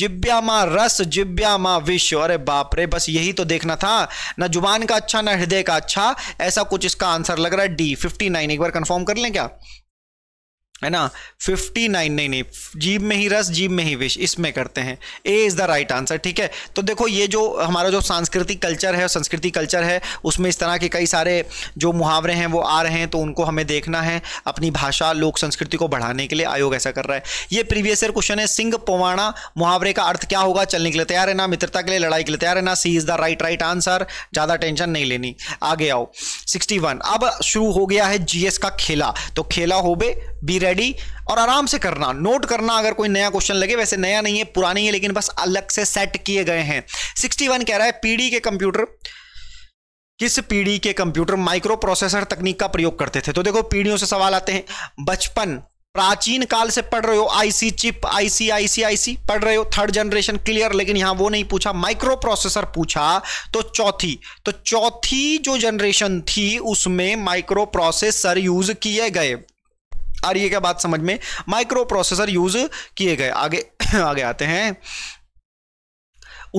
जिब्या माँ रस जिब्या माँ विश्व अरे बाप रे बस यही तो देखना था ना जुबान का अच्छा ना हृदय का अच्छा ऐसा कुछ इसका आंसर लग रहा है डी फिफ्टी नाइन एक बार कंफर्म कर लें क्या है ना फिफ्टी नाइन नहीं नहीं जीभ में ही रस जीभ में ही विश इसमें करते हैं A is the right answer ठीक है तो देखो ये जो हमारा जो सांस्कृतिक कल्चर है संस्कृति कल्चर है उसमें इस तरह के कई सारे जो मुहावरे हैं वो आ रहे हैं तो उनको हमें देखना है अपनी भाषा लोक संस्कृति को बढ़ाने के लिए आयोग ऐसा कर रहा है ये प्रीवियस ईयर क्वेश्चन है सिंह पोवाणा मुहावरे का अर्थ क्या होगा चलने के लिए तैयार है ना मित्रता के लिए लड़ाई के लिए तैयार है ना C is the right right answer ज़्यादा टेंशन नहीं लेनी आगे आओ सिक्सटी अब शुरू हो गया है जीएस का खेला तो खेला हो बी रेडी और आराम से करना नोट करना अगर कोई नया क्वेश्चन लगे वैसे नया नहीं है पुरानी है लेकिन बस अलग से सेट किए गए हैं सिक्सटी वन कह रहा है पीडी के कंप्यूटर किस पीढ़ी के कंप्यूटर माइक्रो प्रोसेसर तकनीक का प्रयोग करते थे तो देखो पीढ़ियों से सवाल आते हैं बचपन प्राचीन काल से पढ़ रहे हो IC chip IC IC IC पढ़ रहे हो थर्ड जनरेशन क्लियर लेकिन यहां वो नहीं पूछा माइक्रो प्रोसेसर पूछा तो चौथी तो चौथी जो जनरेशन थी उसमें माइक्रो प्रोसेसर यूज किए गए आ रही है क्या बात समझ में माइक्रो प्रोसेसर यूज किए गए आगे आगे आते हैं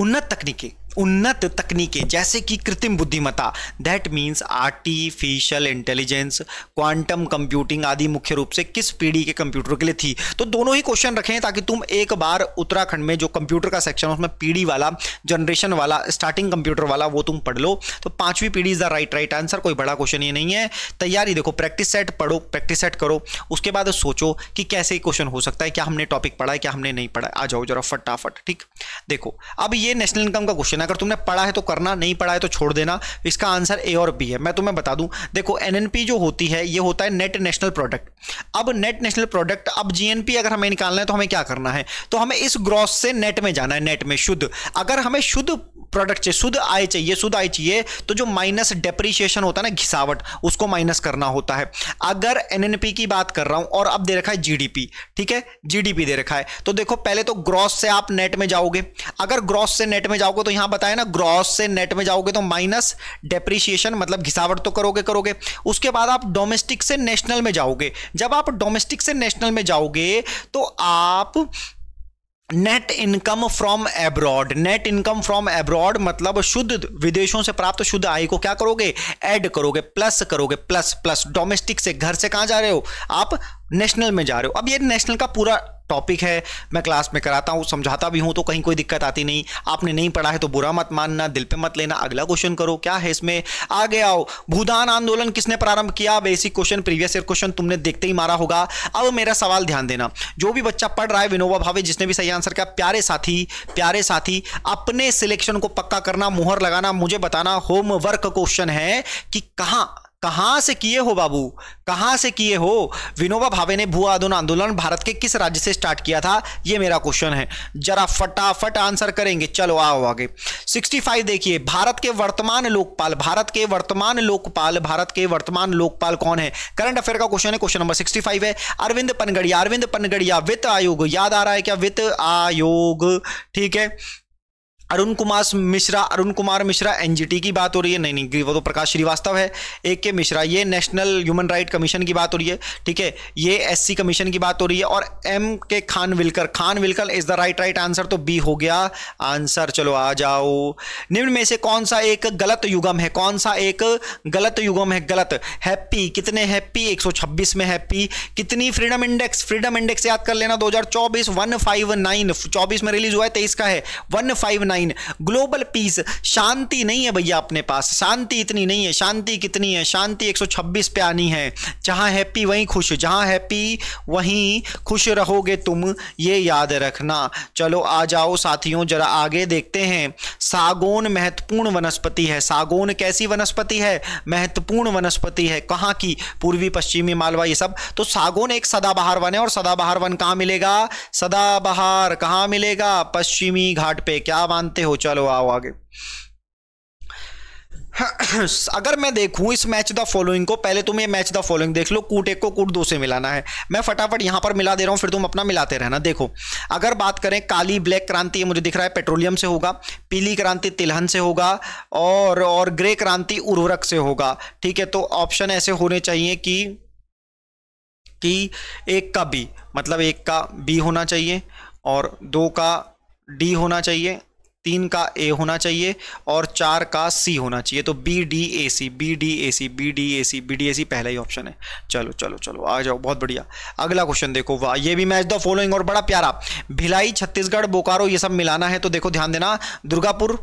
उन्नत तकनीकी उन्नत तकनीकें जैसे कि कृत्रिम बुद्धिमत्ता that means artificial intelligence quantum computing आदि मुख्य रूप से किस पीढ़ी के कंप्यूटर के लिए थी तो दोनों ही क्वेश्चन रखें ताकि तुम एक बार उत्तराखंड में जो कंप्यूटर का सेक्शन उसमें पीढ़ी वाला जनरेशन वाला स्टार्टिंग कंप्यूटर वाला वो तुम पढ़ लो तो पांचवी पीढ़ी is the right right answer कोई बड़ा क्वेश्चन ये नहीं है तैयारी देखो प्रैक्टिस सेट पढ़ो प्रैक्टिस सेट करो उसके बाद सोचो कि कैसे क्वेश्चन हो सकता है क्या हमने टॉपिक पढ़ा है क्या हमने नहीं पढ़ा आ जाओ जरा फटाफट ठीक देखो अब ये नेशनल इनकम का क्वेश्चन है करना अगर तुमने पढ़ा है तो करना नहीं पढ़ा है तो छोड़ देना इसका आंसर ए और बी है मैं तुम्हें बता दूं देखो एनएनपी जो होती है ये होता है नेट नेशनल प्रोडक्ट अब नेट नेशनल प्रोडक्ट अब जीएनपी अगर हमें निकालना है तो हमें क्या करना है तो हमें इस ग्रॉस से नेट में जाना है नेट में शुद्ध अगर हमें शुद्ध प्रोडक्ट चाहिए शुद्ध आय चाहिए शुद्ध आय चाहिए तो जो माइनस डेप्रिशिएशन होता है ना घिसावट उसको माइनस करना होता है अगर एनएनपी की बात कर रहा हूं और अब दे रखा है जीडीपी ठीक है जीडीपी दे रखा है तो देखो पहले तो ग्रॉस से आप नेट में जाओगे अगर ग्रॉस से नेट में जाओगे तो यहां बताया ना ग्रॉस से नेट में जाओगे तो माइनस डेप्रिशिएशन मतलब घिसावट तो करोगे करोगे उसके बाद आप डोमेस्टिक से नेशनल में जाओगे जब आप डोमेस्टिक से नेशनल में जाओगे तो आप net income from abroad net income from abroad मतलब शुद्ध विदेशों से प्राप्त शुद्ध आय को क्या करोगे ऐड करोगे प्लस करोगे प्लस प्लस डोमेस्टिक से घर से कहां जा रहे हो आप नेशनल में जा रहे हो अब ये नेशनल का पूरा टॉपिक है मैं क्लास में कराता हूँ समझाता भी हूँ तो कहीं कोई दिक्कत आती नहीं आपने नहीं पढ़ा है तो बुरा मत मानना दिल पे मत लेना अगला क्वेश्चन करो क्या है इसमें आगे आओ भूदान आंदोलन किसने प्रारंभ किया basic question previous year question तुमने देखते ही मारा होगा अब मेरा सवाल ध्यान देना जो भी बच्चा पढ़ रहा है विनोबा भावे जिसने भी सही आंसर किया प्यारे साथी प्यारे साथी अपने सिलेक्शन को पक्का करना मुहर लगाना मुझे बताना होमवर्क क्वेश्चन है कि कहाँ कहाँ से किए हो बाबू कहां से किए हो विनोबा भावे ने भू आदोन आंदोलन भारत के किस राज्य से स्टार्ट किया था ये मेरा क्वेश्चन है जरा फटाफट आंसर करेंगे चलो आओ आगे 65 देखिए भारत के वर्तमान लोकपाल भारत के वर्तमान लोकपाल भारत के वर्तमान लोकपाल कौन है करंट अफेयर का क्वेश्चन है क्वेश्चन नंबर सिक्सटी है अरविंद पनगड़िया अरविंद पनगड़िया वित्त आयोग याद आ रहा है क्या वित्त आयोग ठीक है अरुण कुमार मिश्रा अरुण कुमार मिश्रा एनजीटी की बात हो रही है नहीं नहीं वो तो प्रकाश श्रीवास्तव है ए के मिश्रा ये नेशनल ह्यूमन राइट कमीशन की बात हो रही है ठीक है ये एससी कमीशन की बात हो रही है और M K Khanwilkar Khanwilkar is the right right answer तो बी हो गया आंसर चलो आ जाओ निम्न में से कौन सा एक गलत युगम है कौन सा एक गलत युगम है गलत हैप्पी कितने हैप्पी एक में हैप्पी कितनी फ्रीडम इंडेक्स फ्रीडम इंडेक्स याद कर लेना फाइव नाइन चौबीस में रिलीज हुआ है तेईस का है 159 नाइन ग्लोबल पीस शांति नहीं है भैया अपने पास शांति इतनी नहीं है शांति कितनी है शांति 126 पे आनी है जहां हैप्पी वहीं खुश जहां हैप्पी वहीं खुश रहोगे तुम ये याद रखना चलो आ जाओ साथियों जरा आगे देखते हैं सागोन महत्वपूर्ण वनस्पति है सागोन कैसी वनस्पति है महत्वपूर्ण वनस्पति है कहाँ की पूर्वी पश्चिमी मालवा ये सब तो सागोन एक सदाबहार वन है और सदाबहार वन कहाँ मिलेगा सदाबहार कहाँ मिलेगा पश्चिमी घाट पे क्या मान मानते हो चलो आओ आगे अगर मैं देखूं इस मैच द फॉलोइंग को पहले तुम ये मैच द फॉलोइंग देख लो कूट एक को कूट दो से मिलाना है मैं फटाफट यहां पर मिला दे रहा हूं फिर तुम अपना मिलाते रहना देखो अगर बात करें काली ब्लैक क्रांति ये मुझे दिख रहा है पेट्रोलियम से होगा पीली क्रांति तिलहन से होगा और और ग्रे क्रांति उर्वरक से होगा ठीक है तो ऑप्शन ऐसे होने चाहिए कि कि एक का बी मतलब एक का बी होना चाहिए और दो का डी होना चाहिए तीन का ए होना चाहिए और चार का सी होना चाहिए तो B D A C B D A C B D A C B D A C पहला ही ऑप्शन है चलो चलो चलो आ जाओ बहुत बढ़िया अगला क्वेश्चन देखो वाह ये भी मैच द फॉलोइंग और बड़ा प्यारा भिलाई छत्तीसगढ़ बोकारो ये सब मिलाना है तो देखो ध्यान देना दुर्गापुर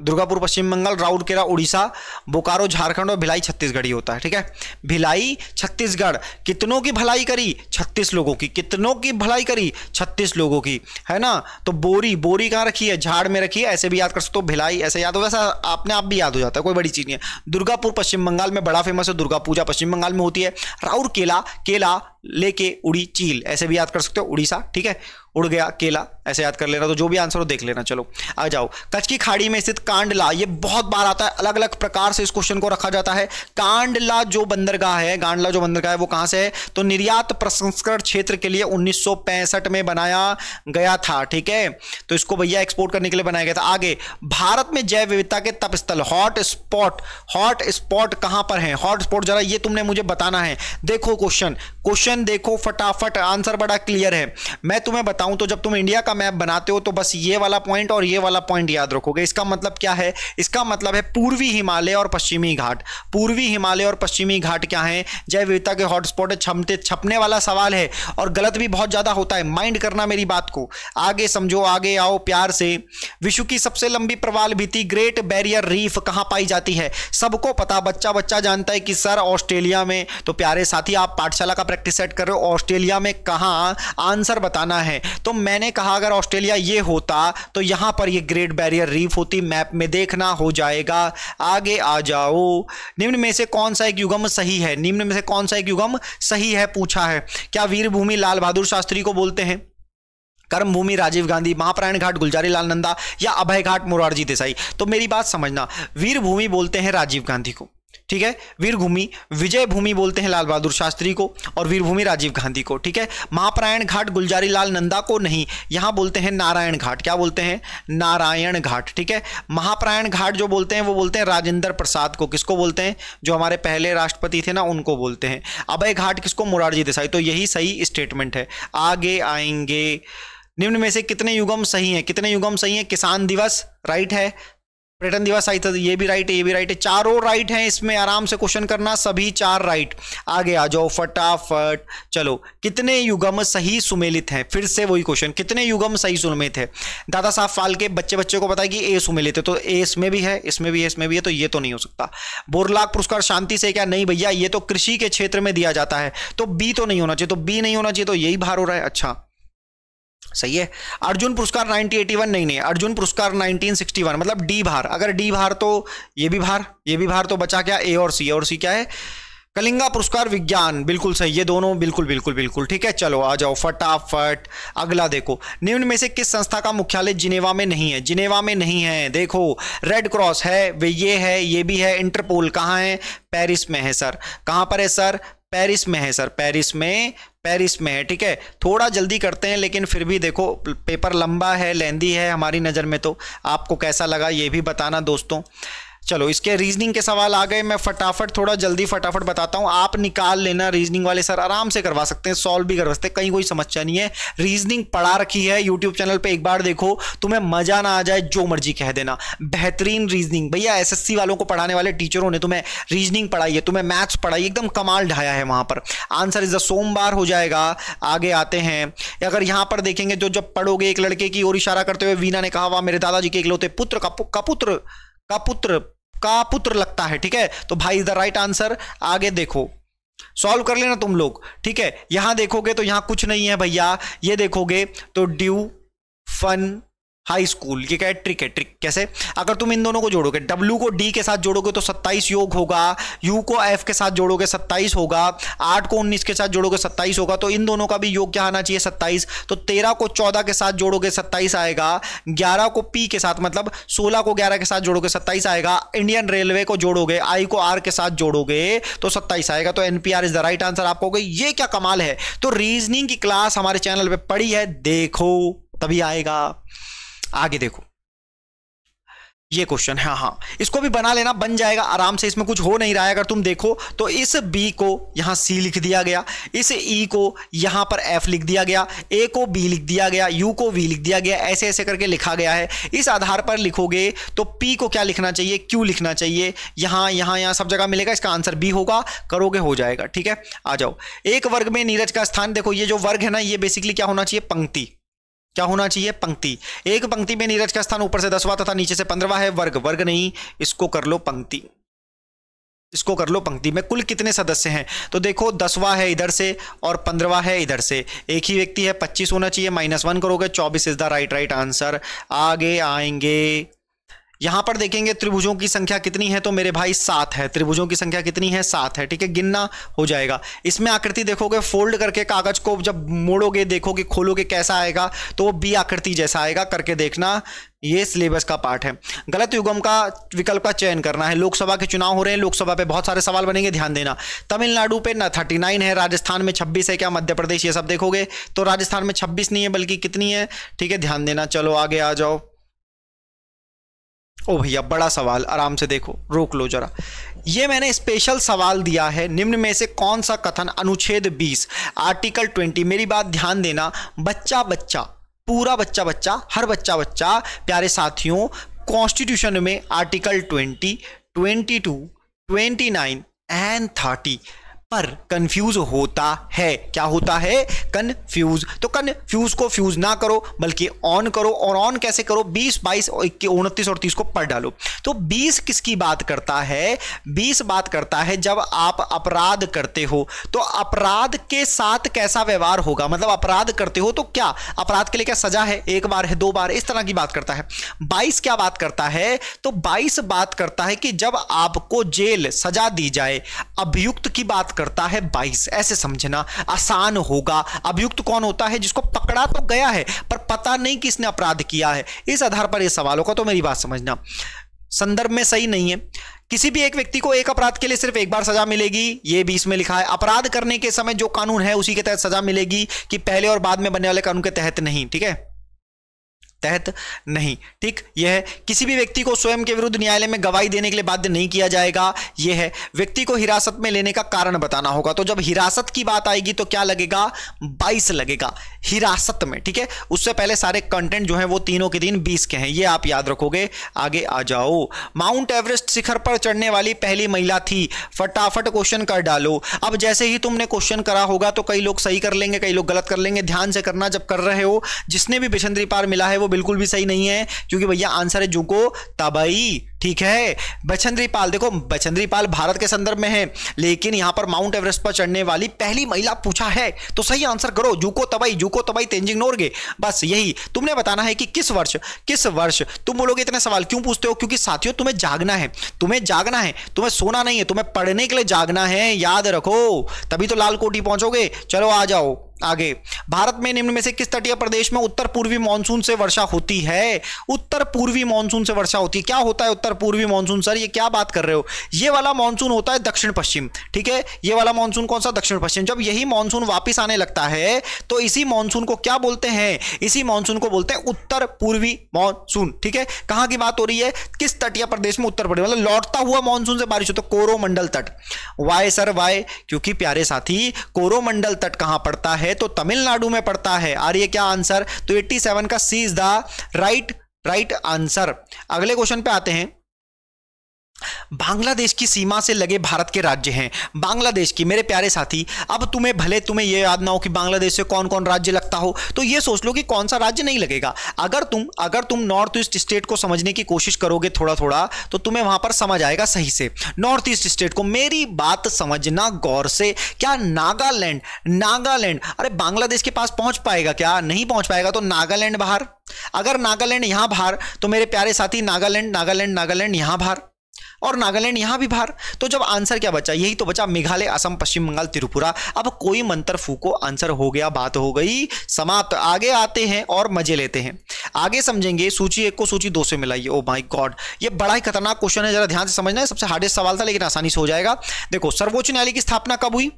दुर्गापुर पश्चिम बंगाल राउरकेला उड़ीसा बोकारो झारखंड और भिलाई छत्तीसगढ़ ही होता है ठीक है भिलाई छत्तीसगढ़ कितनों की भलाई करी छत्तीस लोगों की कितनों की भलाई करी छत्तीस लोगों की है ना तो बोरी बोरी कहाँ रखी है झाड़ में रखी है ऐसे भी याद कर सकते हो भिलाई ऐसे याद हो वैसा आपने आप भी याद हो जाता है कोई बड़ी चीज़ नहीं है दुर्गापुर पश्चिम बंगाल में बड़ा फेमस है दुर्गा पूजा पश्चिम बंगाल में होती है राउरकेला केला लेके उड़ी चील ऐसे भी याद कर सकते हो उड़ीसा ठीक है उड़ गया केला ऐसे याद कर लेना तो जो भी आंसर हो देख लेना चलो आ जाओ कच्छ की खाड़ी में स्थित कांडला ये बहुत बार आता है अलग अलग प्रकार से इस क्वेश्चन को रखा जाता है कांडला जो बंदरगाह है कांडला जो बंदरगाह है वो कहां से है तो निर्यात प्रसंस्करण क्षेत्र के लिए उन्नीस में बनाया गया था ठीक है तो इसको भैया एक्सपोर्ट करने के लिए बनाया गया था आगे भारत में जैव विविधता के तप स्थल हॉट स्पॉट हॉट स्पॉट कहाँ पर है हॉट स्पॉट जरा ये तुमने मुझे बताना है देखो क्वेश्चन क्वेश्चन देखो फटाफट आंसर बड़ा क्लियर है मैं तुम्हें बता बताऊं तो जब तुम इंडिया का मैप बनाते हो तो बस ये वाला पॉइंट और ये वाला पॉइंट याद रखोगे इसका मतलब क्या है इसका मतलब है पूर्वी हिमालय और पश्चिमी घाट पूर्वी हिमालय और पश्चिमी घाट क्या है जय विविधता के हॉटस्पॉट छमते छपने वाला सवाल है और गलत भी बहुत ज़्यादा होता है माइंड करना मेरी बात को आगे समझो आगे आओ प्यार से विश्व की सबसे लंबी प्रवाल भीति ग्रेट बैरियर रीफ कहां पाई जाती है सबको पता बच्चा बच्चा जानता है कि सर ऑस्ट्रेलिया में तो प्यारे साथी आप पाठशाला का प्रैक्टिस सेट कर रहे हो ऑस्ट्रेलिया में कहा आंसर बताना है तो मैंने कहा अगर ऑस्ट्रेलिया ये होता तो यहाँ पर ये ग्रेट बैरियर रीफ होती मैप में देखना हो जाएगा आगे आ जाओ निम्न में से कौन सा एक युगम सही है निम्न में से कौन सा एक युगम सही है पूछा है क्या वीरभूमि लाल बहादुर शास्त्री को बोलते हैं कर्मभूमि राजीव गांधी महाप्रायण घाट गुलजारी लाल नंदा या अभय घाट मुरारजी देसाई तो मेरी बात समझना वीरभूमि बोलते हैं राजीव गांधी को ठीक है वीरभूमि विजय भूमि बोलते हैं लाल बहादुर शास्त्री को और वीरभूमि राजीव गांधी को ठीक है महापरायण घाट गुलजारी लाल नंदा को नहीं यहां बोलते हैं नारायण घाट क्या बोलते हैं नारायण घाट ठीक है महापरायण घाट जो बोलते हैं वो बोलते हैं राजेंद्र प्रसाद को किसको बोलते हैं जो हमारे पहले राष्ट्रपति थे ना उनको बोलते हैं अभय घाट किसको मुरारजी देसाई तो यही सही स्टेटमेंट है आगे आएंगे निम्न में से कितने युगम सही हैं कितने युगम सही हैं किसान दिवस राइट है पर्यटन दिवस आई था तो ये भी राइट है ये भी राइट है चारों राइट हैं इसमें आराम से क्वेश्चन करना सभी चार राइट आगे आ जाओ फटाफट चलो कितने युगम सही सुमेलित हैं फिर से वही क्वेश्चन कितने युगम सही सुमेलित है दादा साहब फालके बच्चे बच्चे को पता है कि ए सुमेलित है तो ए इसमें भी है इसमें भी है इसमें भी है तो ये तो नहीं हो सकता बोरलाक पुरस्कार शांति से क्या नहीं भैया ये तो कृषि के क्षेत्र में दिया जाता है तो बी तो नहीं होना चाहिए तो बी नहीं होना चाहिए तो यही भार हो रहा है अच्छा सही है अर्जुन पुरस्कार 1981 नहीं नहीं अर्जुन पुरस्कार 1961 मतलब डी भार अगर डी भार तो ये भी भार ये भी भार तो बचा क्या ए और सी और सी क्या है कलिंगा पुरस्कार विज्ञान बिल्कुल सही ये दोनों बिल्कुल बिल्कुल बिल्कुल ठीक है चलो आ जाओ फटाफट अगला देखो निम्न में से किस संस्था का मुख्यालय जिनेवा में नहीं है जिनेवा में नहीं है देखो रेड क्रॉस है वे ये है ये भी है इंटरपोल कहाँ है पेरिस में है सर कहाँ पर है सर पेरिस में है सर पेरिस में पेरिस में है ठीक है थोड़ा जल्दी करते हैं लेकिन फिर भी देखो पेपर लंबा है लेंदी है हमारी नज़र में तो आपको कैसा लगा ये भी बताना दोस्तों चलो इसके रीजनिंग के सवाल आ गए मैं फटाफट थोड़ा जल्दी फटाफट बताता हूँ आप निकाल लेना रीजनिंग वाले सर आराम से करवा सकते हैं सॉल्व भी करवा सकते हैं कहीं कोई समस्या नहीं है रीजनिंग पढ़ा रखी है यूट्यूब चैनल पर एक बार देखो तुम्हें मजा ना आ जाए जो मर्जी कह देना बेहतरीन रीजनिंग भैया एस वालों को पढ़ाने वाले टीचरों ने तुम्हें रीजनिंग पढ़ाई है तुम्हें मैथ्स पढ़ाई एकदम कमाल ढाया है वहाँ पर आंसर इज द सोमवार हो जाएगा आगे आते हैं अगर यहाँ पर देखेंगे जो तो जब पढ़ोगे एक लड़के की ओर इशारा करते हुए वीना ने कहा वाह मेरे दादाजी के इकलौते पुत्र का पुत्र का पुत्र का पुत्र लगता है ठीक है तो भाई इज द राइट आंसर आगे देखो सॉल्व कर लेना तुम लोग ठीक है यहां देखोगे तो यहां कुछ नहीं है भैया ये देखोगे तो ड्यू फन हाई स्कूल ये क्या है ट्रिक है ट्रिक कैसे अगर तुम इन दोनों को जोड़ोगे W को D के साथ जोड़ोगे तो 27 योग होगा U को F के साथ जोड़ोगे 27 होगा 8 को 19 के साथ जोड़ोगे 27 होगा तो इन दोनों का भी योग क्या आना चाहिए 27 तो 13 को 14 के साथ जोड़ोगे 27 आएगा 11 को P के साथ मतलब 16 को 11 के साथ जोड़ोगे 27 आएगा इंडियन रेलवे को जोड़ोगे आई को आर के साथ जोड़ोगे तो सत्ताईस आएगा तो NPR is the right answer आपको होगा ये क्या कमाल है तो रीजनिंग की क्लास हमारे चैनल पर पड़ी है देखो तभी आएगा आगे देखो ये क्वेश्चन है हाँ इसको भी बना लेना बन जाएगा आराम से इसमें कुछ हो नहीं रहा है अगर तुम देखो तो इस बी को यहाँ सी लिख दिया गया इस ई e को यहाँ पर एफ लिख दिया गया ए को बी लिख दिया गया यू को वी लिख दिया गया ऐसे ऐसे करके लिखा गया है इस आधार पर लिखोगे तो पी को क्या लिखना चाहिए क्यू लिखना चाहिए यहाँ यहाँ यहाँ सब जगह मिलेगा इसका आंसर बी होगा करोगे हो जाएगा ठीक है आ जाओ एक वर्ग में नीरज का स्थान देखो ये जो वर्ग है ना ये बेसिकली क्या होना चाहिए पंक्ति क्या होना चाहिए पंक्ति एक पंक्ति में नीरज का स्थान ऊपर से दसवा तथा नीचे से पंद्रवा है वर्ग वर्ग नहीं इसको कर लो पंक्ति इसको कर लो पंक्ति में कुल कितने सदस्य हैं तो देखो दसवा है इधर से और पंद्रवा है इधर से एक ही व्यक्ति है पच्चीस होना चाहिए माइनस वन करोगे चौबीस is the right right answer आगे आएंगे यहां पर देखेंगे त्रिभुजों की संख्या कितनी है तो मेरे भाई सात है त्रिभुजों की संख्या कितनी है सात है ठीक है गिनना हो जाएगा इसमें आकृति देखोगे फोल्ड करके कागज को जब मोड़ोगे देखोगे खोलोगे कैसा आएगा तो वो बी आकृति जैसा आएगा करके देखना ये सिलेबस का पार्ट है गलत युगम का विकल्प का चयन करना है लोकसभा के चुनाव हो रहे हैं लोकसभा पे बहुत सारे सवाल बनेंगे ध्यान देना तमिलनाडु पे ना थर्टी नाइन है राजस्थान में छब्बीस है क्या मध्य प्रदेश ये सब देखोगे तो राजस्थान में छब्बीस नहीं है बल्कि कितनी है ठीक है ध्यान देना चलो आगे आ जाओ ओ भैया बड़ा सवाल आराम से देखो रोक लो जरा ये मैंने स्पेशल सवाल दिया है निम्न में से कौन सा कथन अनुच्छेद 20 आर्टिकल 20 मेरी बात ध्यान देना बच्चा बच्चा पूरा बच्चा बच्चा हर बच्चा बच्चा प्यारे साथियों कॉन्स्टिट्यूशन में आर्टिकल 20 22 29 एंड 30 पर कंफ्यूज होता है क्या होता है कंफ्यूज तो कंफ्यूज को फ्यूज ना करो बल्कि ऑन करो और ऑन कैसे करो 20 22 उनतीस और 30 को पढ़ डालो तो 20 किसकी बात करता है 20 बात करता है जब आप अपराध करते हो तो अपराध के साथ कैसा व्यवहार होगा मतलब अपराध करते हो तो क्या अपराध के लिए क्या सजा है एक बार है दो बार इस तरह की बात करता है बाईस क्या बात करता है तो बाईस बात करता है कि जब आपको जेल सजा दी जाए अभियुक्त की बात कर करता है बाइस ऐसे समझना आसान होगा अभियुक्त कौन होता है जिसको पकड़ा तो गया है पर पता नहीं किसने अपराध किया है इस आधार पर यह सवालों का तो मेरी बात समझना संदर्भ में सही नहीं है किसी भी एक व्यक्ति को एक अपराध के लिए सिर्फ एक बार सजा मिलेगी ये बीस में लिखा है अपराध करने के समय जो कानून है उसी के तहत सजा मिलेगी कि पहले और बाद में बनने वाले कानून के तहत नहीं ठीक है तहत नहीं ठीक यह है किसी भी व्यक्ति को स्वयं के विरुद्ध न्यायालय में गवाही देने के लिए बाध्य नहीं किया जाएगा यह है व्यक्ति को हिरासत में लेने का कारण बताना होगा तो जब हिरासत की बात आएगी तो क्या लगेगा बाईस लगेगा हिरासत में ठीक है उससे पहले सारे कंटेंट जो है वो तीनों के दिन बीस के हैं ये आप याद रखोगे आगे आ जाओ माउंट एवरेस्ट शिखर पर चढ़ने वाली पहली महिला थी फटाफट क्वेश्चन कर डालो अब जैसे ही तुमने क्वेश्चन करा होगा तो कई लोग सही कर लेंगे कई लोग गलत कर लेंगे ध्यान से करना जब कर रहे हो जिसने भी बिशंद्री पार मिला है वो बिल्कुल भी सही नहीं है क्योंकि भैया आंसर है जुको तबई ठीक है बछंद्री पाल देखो बछंद्री पाल भारत के संदर्भ में है लेकिन यहां पर माउंट एवरेस्ट पर चढ़ने वाली पहली महिला पूछा है तो सही आंसर करो जूको तबाई जूको तबाई तेंजिंग नोरगे बस यही तुमने बताना है कि किस वर्ष किस वर्ष तुम बोलोगे इतने सवाल क्यों पूछते हो क्योंकि साथियों तुम्हें जागना है तुम्हें जागना है तुम्हें सोना नहीं है तुम्हें पढ़ने के लिए जागना है याद रखो तभी तो लाल कोटी पहुंचोगे चलो आ जाओ आगे भारत में निम्न में से किस तटीय प्रदेश में उत्तर पूर्वी मानसून से वर्षा होती है उत्तर पूर्वी मानसून से वर्षा होती है क्या होता है उत्तर पूर्वी मानसून सर ये क्या बात कर रहे हो ये वाला मानसून होता है दक्षिण पश्चिम ठीक है ये वाला मानसून कौन सा दक्षिण पश्चिम जब यही मानसून वापिस आने लगता है तो इसी मानसून को क्या बोलते हैं इसी मानसून को बोलते हैं उत्तर पूर्वी मानसून ठीक है कहां की बात हो रही है किस तटीय प्रदेश में उत्तर प्रदेश मतलब लौटता हुआ मानसून से बारिश होता तो है कोरोमंडल तट वाय सर वाय क्योंकि प्यारे साथी कोरोमंडल तट कहां पड़ता है है तो तमिलनाडु में पड़ता है और ये क्या आंसर तो 87 का C is the right right answer अगले क्वेश्चन पे आते हैं बांग्लादेश की सीमा से लगे भारत के राज्य हैं बांग्लादेश की मेरे प्यारे साथी अब तुम्हें भले तुम्हें यह याद ना हो कि बांग्लादेश से कौन कौन राज्य लगता हो तो ये सोच लो कि कौन सा राज्य नहीं लगेगा अगर तुम अगर तुम नॉर्थ ईस्ट स्टेट को समझने की कोशिश करोगे थोड़ा थोड़ा तो तुम्हें वहां पर समझ आएगा सही से नॉर्थ ईस्ट स्टेट को मेरी बात समझना गौर से क्या नागालैंड नागालैंड अरे बांग्लादेश के पास पहुंच पाएगा क्या नहीं पहुंच पाएगा तो नागालैंड बाहर अगर नागालैंड यहां बाहर तो मेरे प्यारे साथी नागालैंड नागालैंड नागालैंड यहां बाहर और नागालैंड यहाँ भी बाहर तो जब आंसर क्या बचा यही तो बचा मेघालय असम पश्चिम बंगाल त्रिपुरा अब कोई मंत्र फूको आंसर हो गया बात हो गई समाप्त आगे आते हैं और मजे लेते हैं आगे समझेंगे सूची एक को सूची दो से मिलाइए ओ माई गॉड ये बड़ा ही खतरनाक क्वेश्चन है जरा ध्यान से समझना है सबसे हार्डेस्ट सवाल था लेकिन आसानी से हो जाएगा देखो सर्वोच्च न्यायालय की स्थापना कब हुई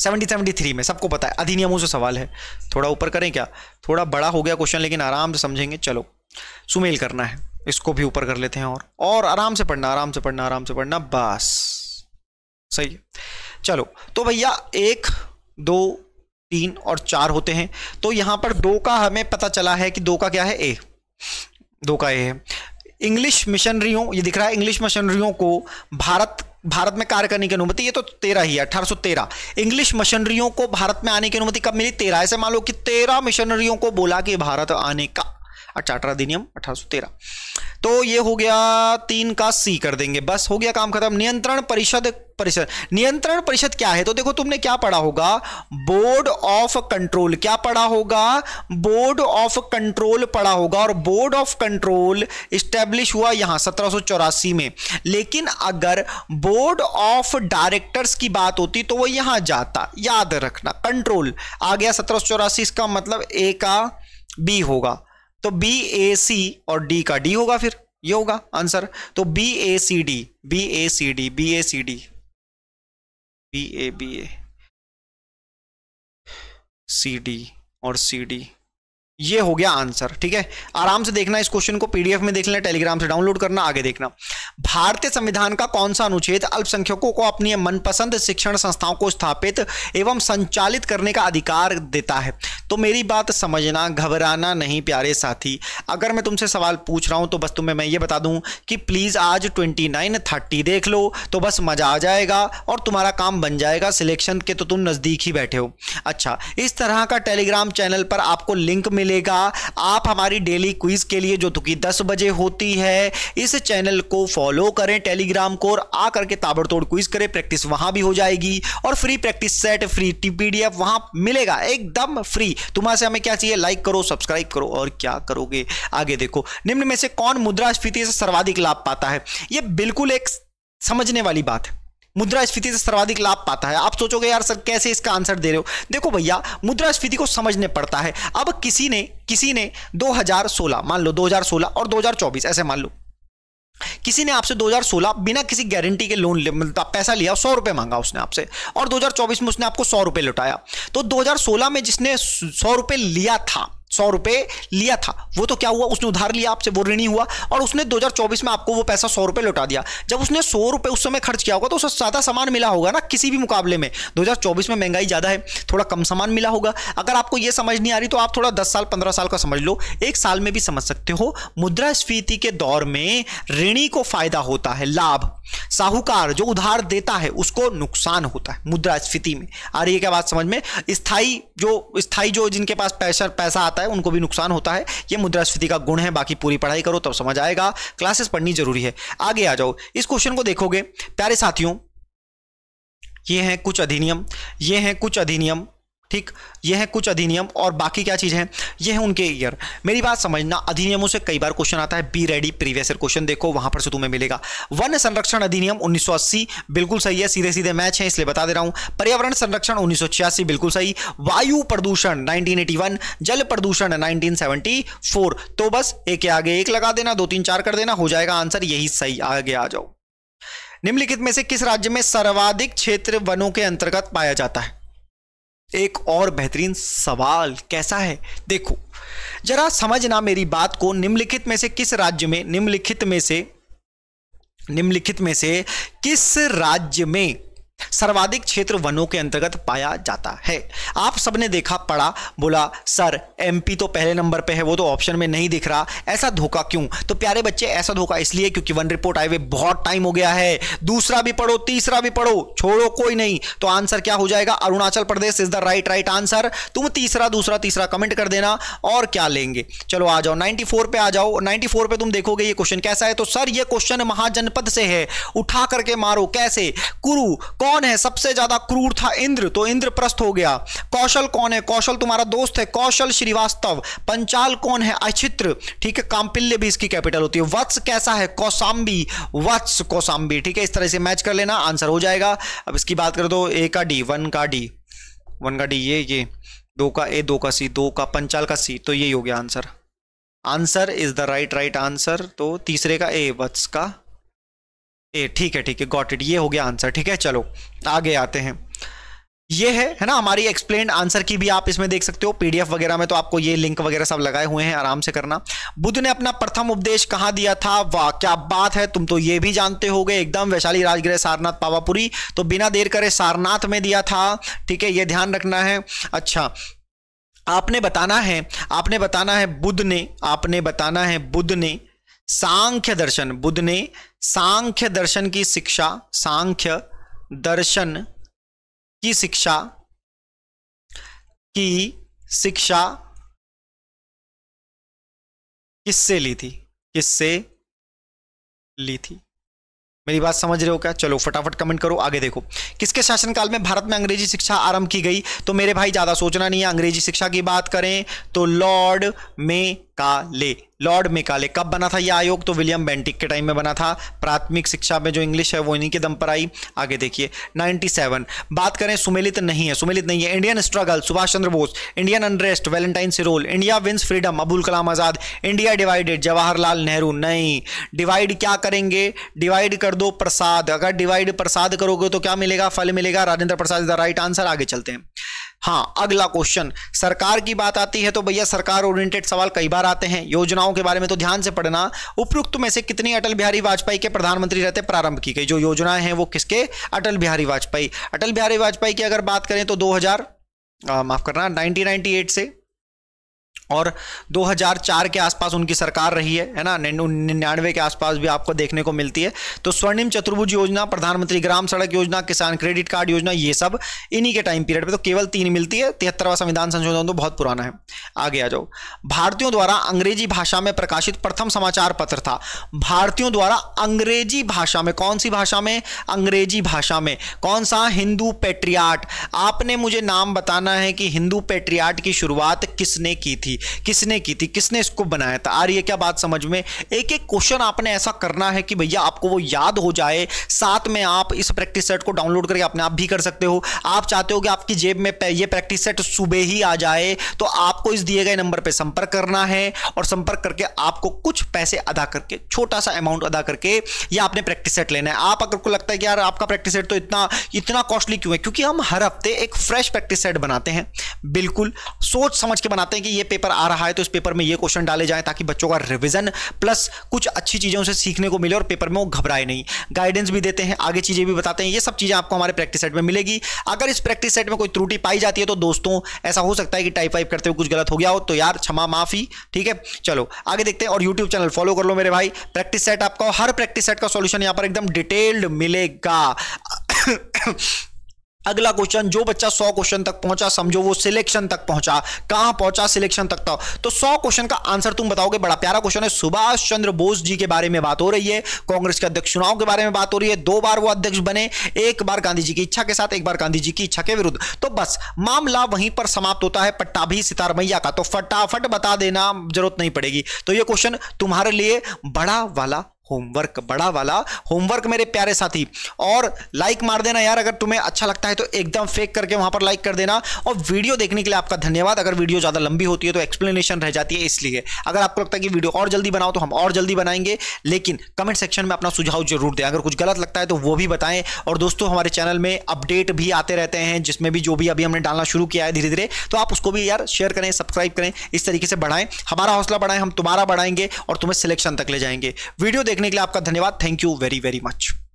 1773 में सबको पता है अधिनियमों से सवाल है थोड़ा ऊपर करें क्या थोड़ा बड़ा हो गया क्वेश्चन लेकिन आराम से समझेंगे चलो सुमेल करना है इसको भी ऊपर कर लेते हैं और और आराम से पढ़ना आराम से पढ़ना आराम से पढ़ना बस सही है चलो तो भैया एक दो तीन और चार होते हैं तो यहां पर दो का हमें पता चला है कि दो का क्या है ए दो का ए है इंग्लिश मिशनरियों ये दिख रहा है इंग्लिश मिशनरियों को भारत भारत में कार्य करने की अनुमति ये तो तेरह ही है अठारह सौ तेरह इंग्लिश मिशनरियों को भारत में आने की अनुमति कब मिली तेरह ऐसे मान लो कि तेरह मिशनरियों को बोला कि भारत आने का चार्टर अधिनियम अठारह तो ये हो गया तीन का सी कर देंगे बस हो गया काम खत्म नियंत्रण परिषद परिषद नियंत्रण परिषद क्या है तो देखो तुमने क्या पढ़ा होगा बोर्ड ऑफ कंट्रोल क्या पढ़ा होगा बोर्ड ऑफ कंट्रोल पढ़ा होगा और बोर्ड ऑफ कंट्रोल स्टैब्लिश हुआ यहां सत्रह में लेकिन अगर बोर्ड ऑफ डायरेक्टर्स की बात होती तो वो यहां जाता याद रखना कंट्रोल आ गया सत्रह इसका मतलब ए का बी होगा तो बी ए सी और डी का डी होगा फिर ये होगा आंसर तो B A C D B A C D B A C D B A B A C D और सी डी ये हो गया आंसर ठीक है आराम से देखना इस क्वेश्चन को पीडीएफ में देख लेना टेलीग्राम से डाउनलोड करना आगे देखना भारतीय संविधान का कौन सा अनुच्छेद अल्पसंख्यकों को अपनी मनपसंद शिक्षण संस्थाओं को स्थापित एवं संचालित करने का अधिकार देता है तो मेरी बात समझना घबराना नहीं प्यारे साथी अगर मैं तुमसे सवाल पूछ रहा हूं तो बस तुम्हें मैं ये बता दूं कि प्लीज़ आज ट्वेंटी नाइन थर्टी देख लो तो बस मज़ा आ जाएगा और तुम्हारा काम बन जाएगा सिलेक्शन के तो तुम नज़दीक ही बैठे हो अच्छा इस तरह का टेलीग्राम चैनल पर आपको लिंक मिले मिलेगा आप हमारी डेली क्विज के लिए जो दुखी दस बजे होती है इस चैनल को फॉलो करें टेलीग्राम को और आ करके ताबड़तोड़ क्विज करें प्रैक्टिस वहां भी हो जाएगी और फ्री प्रैक्टिस सेट फ्री टी पी डी एफ मिलेगा एकदम फ्री तुम्हारे हमें क्या चाहिए लाइक करो सब्सक्राइब करो और क्या करोगे आगे देखो निम्न में से कौन मुद्रास्फीति से सर्वाधिक लाभ पाता है यह बिल्कुल एक समझने वाली बात है मुद्रास्फीति से सर्वाधिक लाभ पाता है आप सोचोगे यार सर कैसे इसका आंसर दे रहे हो देखो भैया मुद्रास्फीति को समझने पड़ता है अब किसी ने किसी ने 2016 मान लो 2016 और 2024 ऐसे मान लो किसी ने आपसे 2016 बिना किसी गारंटी के लोन ले, मतलब पैसा लिया सौ रुपए मांगा उसने आपसे और 2024 में उसने आपको सौ रुपए लुटाया तो 2016 में जिसने सौ रुपए लिया था सौ रुपये लिया था वो तो क्या हुआ उसने उधार लिया आपसे वो ऋणी हुआ और उसने 2024 में आपको वो पैसा सौ रुपये लौटा दिया जब उसने सौ रुपये उस समय खर्च किया होगा तो उसे ज़्यादा सामान मिला होगा ना किसी भी मुकाबले में 2024 में महंगाई ज़्यादा है थोड़ा कम सामान मिला होगा अगर आपको ये समझ नहीं आ रही तो आप थोड़ा दस साल पंद्रह साल का समझ लो एक साल में भी समझ सकते हो मुद्रास्फीति के दौर में ऋणी को फायदा होता है लाभ साहूकार जो उधार देता है उसको नुकसान होता है मुद्रास्फीति में आ रही है क्या बात समझ में स्थाई जो स्थाई जो जिनके पास पैसा पैसा आता जाता है उनको भी नुकसान होता है ये मुद्रास्फीति का गुण है बाकी पूरी पढ़ाई करो तब समझ आएगा क्लासेस पढ़नी जरूरी है आगे आ जाओ इस क्वेश्चन को देखोगे प्यारे साथियों ये हैं कुछ अधिनियम ये हैं कुछ अधिनियम ठीक ये है कुछ अधिनियम और बाकी क्या चीजें हैं ये है उनके ईयर मेरी बात समझना अधिनियमों से कई बार क्वेश्चन आता है be ready previous year question देखो वहां पर से तुम्हें मिलेगा वन्य संरक्षण अधिनियम 1980 बिल्कुल सही है सीधे सीधे मैच है इसलिए बता दे रहा हूं पर्यावरण संरक्षण उन्नीस बिल्कुल सही वायु प्रदूषण नाइनटीन जल प्रदूषण नाइनटीन तो बस एक आगे एक लगा देना दो तीन चार कर देना हो जाएगा आंसर यही सही आगे आ जाओ निम्नलिखित में से किस राज्य में सर्वाधिक क्षेत्र वनों के अंतर्गत पाया जाता है एक और बेहतरीन सवाल कैसा है देखो जरा समझना मेरी बात को निम्नलिखित में से किस राज्य में निम्नलिखित में से निम्नलिखित में से किस राज्य में सर्वाधिक क्षेत्र वनों के अंतर्गत पाया जाता है आप सबने देखा पढ़ा बोला सर एमपी तो पहले नंबर पे है वो तो ऑप्शन में नहीं दिख रहा ऐसा धोखा क्यों तो प्यारे बच्चे ऐसा धोखा इसलिए क्योंकि वन रिपोर्ट आए हुए बहुत टाइम हो गया है दूसरा भी पढ़ो तीसरा भी पढ़ो छोड़ो कोई नहीं तो आंसर क्या हो जाएगा Arunachal Pradesh is the right right answer तुम तीसरा दूसरा तीसरा कमेंट कर देना और क्या लेंगे चलो आ जाओ नाइनटी पे आ जाओ नाइनटी पे तुम देखोगे ये क्वेश्चन कैसा है तो सर ये क्वेश्चन महाजनपद से है उठा करके मारो कैसे कुरु कौन कौन है सबसे ज्यादा क्रूर था इंद्र तो इंद्र प्रस्थ हो गया कौशल कौन है कौशल तुम्हारा दोस्त है कौशल श्रीवास्तव पंचाल कौन है अचित्र ठीक है कांपिल्य भी इसकी कैपिटल होती है वत्स कैसा है कौसाम्बी वत्स कौसाम्बी ठीक है इस तरह से मैच कर लेना आंसर हो जाएगा अब इसकी बात कर दो ए का डी वन का डी वन का डी ये ये दो का ए दो का सी दो का पंचाल का सी तो यही हो गया answer answer is the right right answer तो तीसरे का ए वत्स का ए ठीक है ठीक है गॉट इट ये हो गया आंसर ठीक है चलो आगे आते हैं ये है है ना हमारी एक्सप्लेन आंसर की भी आप इसमें देख सकते हो पीडीएफ वगैरह में तो आपको ये लिंक वगैरह सब लगाए हुए हैं आराम से करना बुद्ध ने अपना प्रथम उपदेश कहाँ दिया था वाह क्या बात है तुम तो ये भी जानते गए एकदम वैशाली राजगृह सारनाथ पावापुरी तो बिना देर करे सारनाथ में दिया था ठीक है ये ध्यान रखना है अच्छा आपने बताना है आपने बताना है बुद्ध ने आपने बताना है बुद्ध ने सांख्य दर्शन बुद्ध ने सांख्य दर्शन की शिक्षा सांख्य दर्शन की शिक्षा की शिक्षा किससे ली थी किससे ली थी मेरी बात समझ रहे हो क्या चलो फटाफट कमेंट करो आगे देखो किसके शासनकाल में भारत में अंग्रेजी शिक्षा आरंभ की गई तो मेरे भाई ज़्यादा सोचना नहीं है अंग्रेजी शिक्षा की बात करें तो लॉर्ड में काले लॉर्ड मेकाले कब बना था यह आयोग तो विलियम बेंटिक के टाइम में बना था प्राथमिक शिक्षा में जो इंग्लिश है वो इन्हीं के दम पर आई आगे देखिए 97 बात करें सुमेलित नहीं है सुमेलित नहीं है Indian struggle Subhash Chandra Bose Indian unrest Valentine Chirol India wins freedom Abul Kalam Azad India divided Jawaharlal Nehru नहीं डिवाइड क्या करेंगे डिवाइड कर दो प्रसाद अगर डिवाइड प्रसाद करोगे तो क्या मिलेगा फल मिलेगा Rajendra Prasad is the right answer आगे चलते हैं हाँ अगला क्वेश्चन सरकार की बात आती है तो भैया सरकार ओरिएंटेड सवाल कई बार आते हैं योजनाओं के बारे में तो ध्यान से पढ़ना उपयुक्त में से कितनी अटल बिहारी वाजपेयी के प्रधानमंत्री रहते प्रारंभ की गई जो योजनाएं हैं वो किसके अटल बिहारी वाजपेयी अटल बिहारी वाजपेयी की अगर बात करें तो दो हजार माफ करना नाइनटीन से और 2004 के आसपास उनकी सरकार रही है है ना निन्यानवे के आसपास भी आपको देखने को मिलती है तो स्वर्णिम चतुर्भुज योजना प्रधानमंत्री ग्राम सड़क योजना किसान क्रेडिट कार्ड योजना ये सब इन्हीं के टाइम पीरियड पे तो केवल तीन मिलती है तिहत्तरवा संविधान संशोधन तो बहुत पुराना है आगे आ जाओ भारतीयों द्वारा अंग्रेजी भाषा में प्रकाशित प्रथम समाचार पत्र था भारतीयों द्वारा अंग्रेजी भाषा में कौन सी भाषा में अंग्रेजी भाषा में कौन सा हिंदू पेट्रियाट आपने मुझे नाम बताना है कि हिंदू पेट्रियाट की शुरुआत किसने की थी किसने की थी किसने इसको बनाया था आ रही है क्या बात समझ में एक एक क्वेश्चन आपने ऐसा करना है कि भैया आपको वो याद हो जाए साथ में आप इस प्रैक्टिस सेट को डाउनलोड करके अपने आप भी कर सकते हो आप चाहते हो कि आपकी जेब में ये प्रैक्टिस सेट सुबह ही आ जाए तो आपको इस दिए गए नंबर पर संपर्क करना है और संपर्क करके आपको कुछ पैसे अदा करके छोटा सा अमाउंट अदा करके या आपने प्रैक्टिस सेट लेना है आप अगर को लगता है कि यार आपका प्रैक्टिस सेट तो इतना इतना कॉस्टली क्यों है क्योंकि हम हर हफ्ते एक फ्रेश प्रैक्टिस सेट बनाते हैं बिल्कुल सोच समझ के बनाते हैं कि ये पेपर पेपर आ रहा है तो इस पेपर में ये क्वेश्चन डाले जाएँ ताकि बच्चों का रिविजन प्लस कुछ अच्छी चीज़ें उसे सीखने को मिले और पेपर में वो घबराए नहीं गाइडेंस भी देते हैं आगे चीज़ें भी बताते हैं ये सब चीज़ें आपको हमारे प्रैक्टिस सेट में मिलेगी अगर इस प्रैक्टिस सेट में कोई त्रुटि पाई जाती है तो दोस्तों ऐसा हो सकता है कि टाइप वाइप करते हुए कुछ गलत हो गया हो तो यार क्षमा माफ़ी ठीक है चलो आगे देखते हैं और यूट्यूब चैनल फॉलो कर लो मेरे भाई प्रैक्टिस सेट आपका हर प्रैक्टिस सेट का सोल्यूशन यहाँ पर एकदम डिटेल्ड मिलेगा अगला क्वेश्चन जो बच्चा सौ क्वेश्चन तक पहुंचा समझो वो सिलेक्शन तक पहुंचा कहां पहुंचा सिलेक्शन तक था तो? तो सौ क्वेश्चन का आंसर तुम बताओगे बड़ा प्यारा क्वेश्चन है सुभाष चंद्र बोस जी के बारे में बात हो रही है कांग्रेस के अध्यक्ष चुनाव के बारे में बात हो रही है दो बार वो अध्यक्ष बने एक बार गांधी जी की इच्छा के साथ एक बार गांधी जी की इच्छा के विरुद्ध तो बस मामला वहीं पर समाप्त होता है पट्टा सितार मैया का तो फटाफट बता देना जरूरत नहीं पड़ेगी तो यह क्वेश्चन तुम्हारे लिए बड़ा वाला होमवर्क बड़ा वाला होमवर्क मेरे प्यारे साथी और लाइक मार देना यार अगर तुम्हें अच्छा लगता है तो एकदम फेक करके वहां पर लाइक कर देना और वीडियो देखने के लिए आपका धन्यवाद अगर वीडियो ज़्यादा लंबी होती है तो एक्सप्लेनेशन रह जाती है इसलिए अगर आपको लगता है कि वीडियो और जल्दी बनाओ तो हम और जल्दी बनाएंगे लेकिन कमेंट सेक्शन में अपना सुझाव जरूर दें अगर कुछ गलत लगता है तो वो भी बताएं और दोस्तों हमारे चैनल में अपडेट भी आते रहते हैं जिसमें भी जो भी अभी हमने डालना शुरू किया है धीरे धीरे तो आप उसको भी यार शेयर करें सब्सक्राइब करें इस तरीके से बढ़ाएं हमारा हौसला बढ़ाएं हम तुम्हारा बढ़ाएंगे और तुम्हें सिलेक्शन तक ले जाएंगे वीडियो देख देखने के लिए आपका धन्यवाद thank you very very much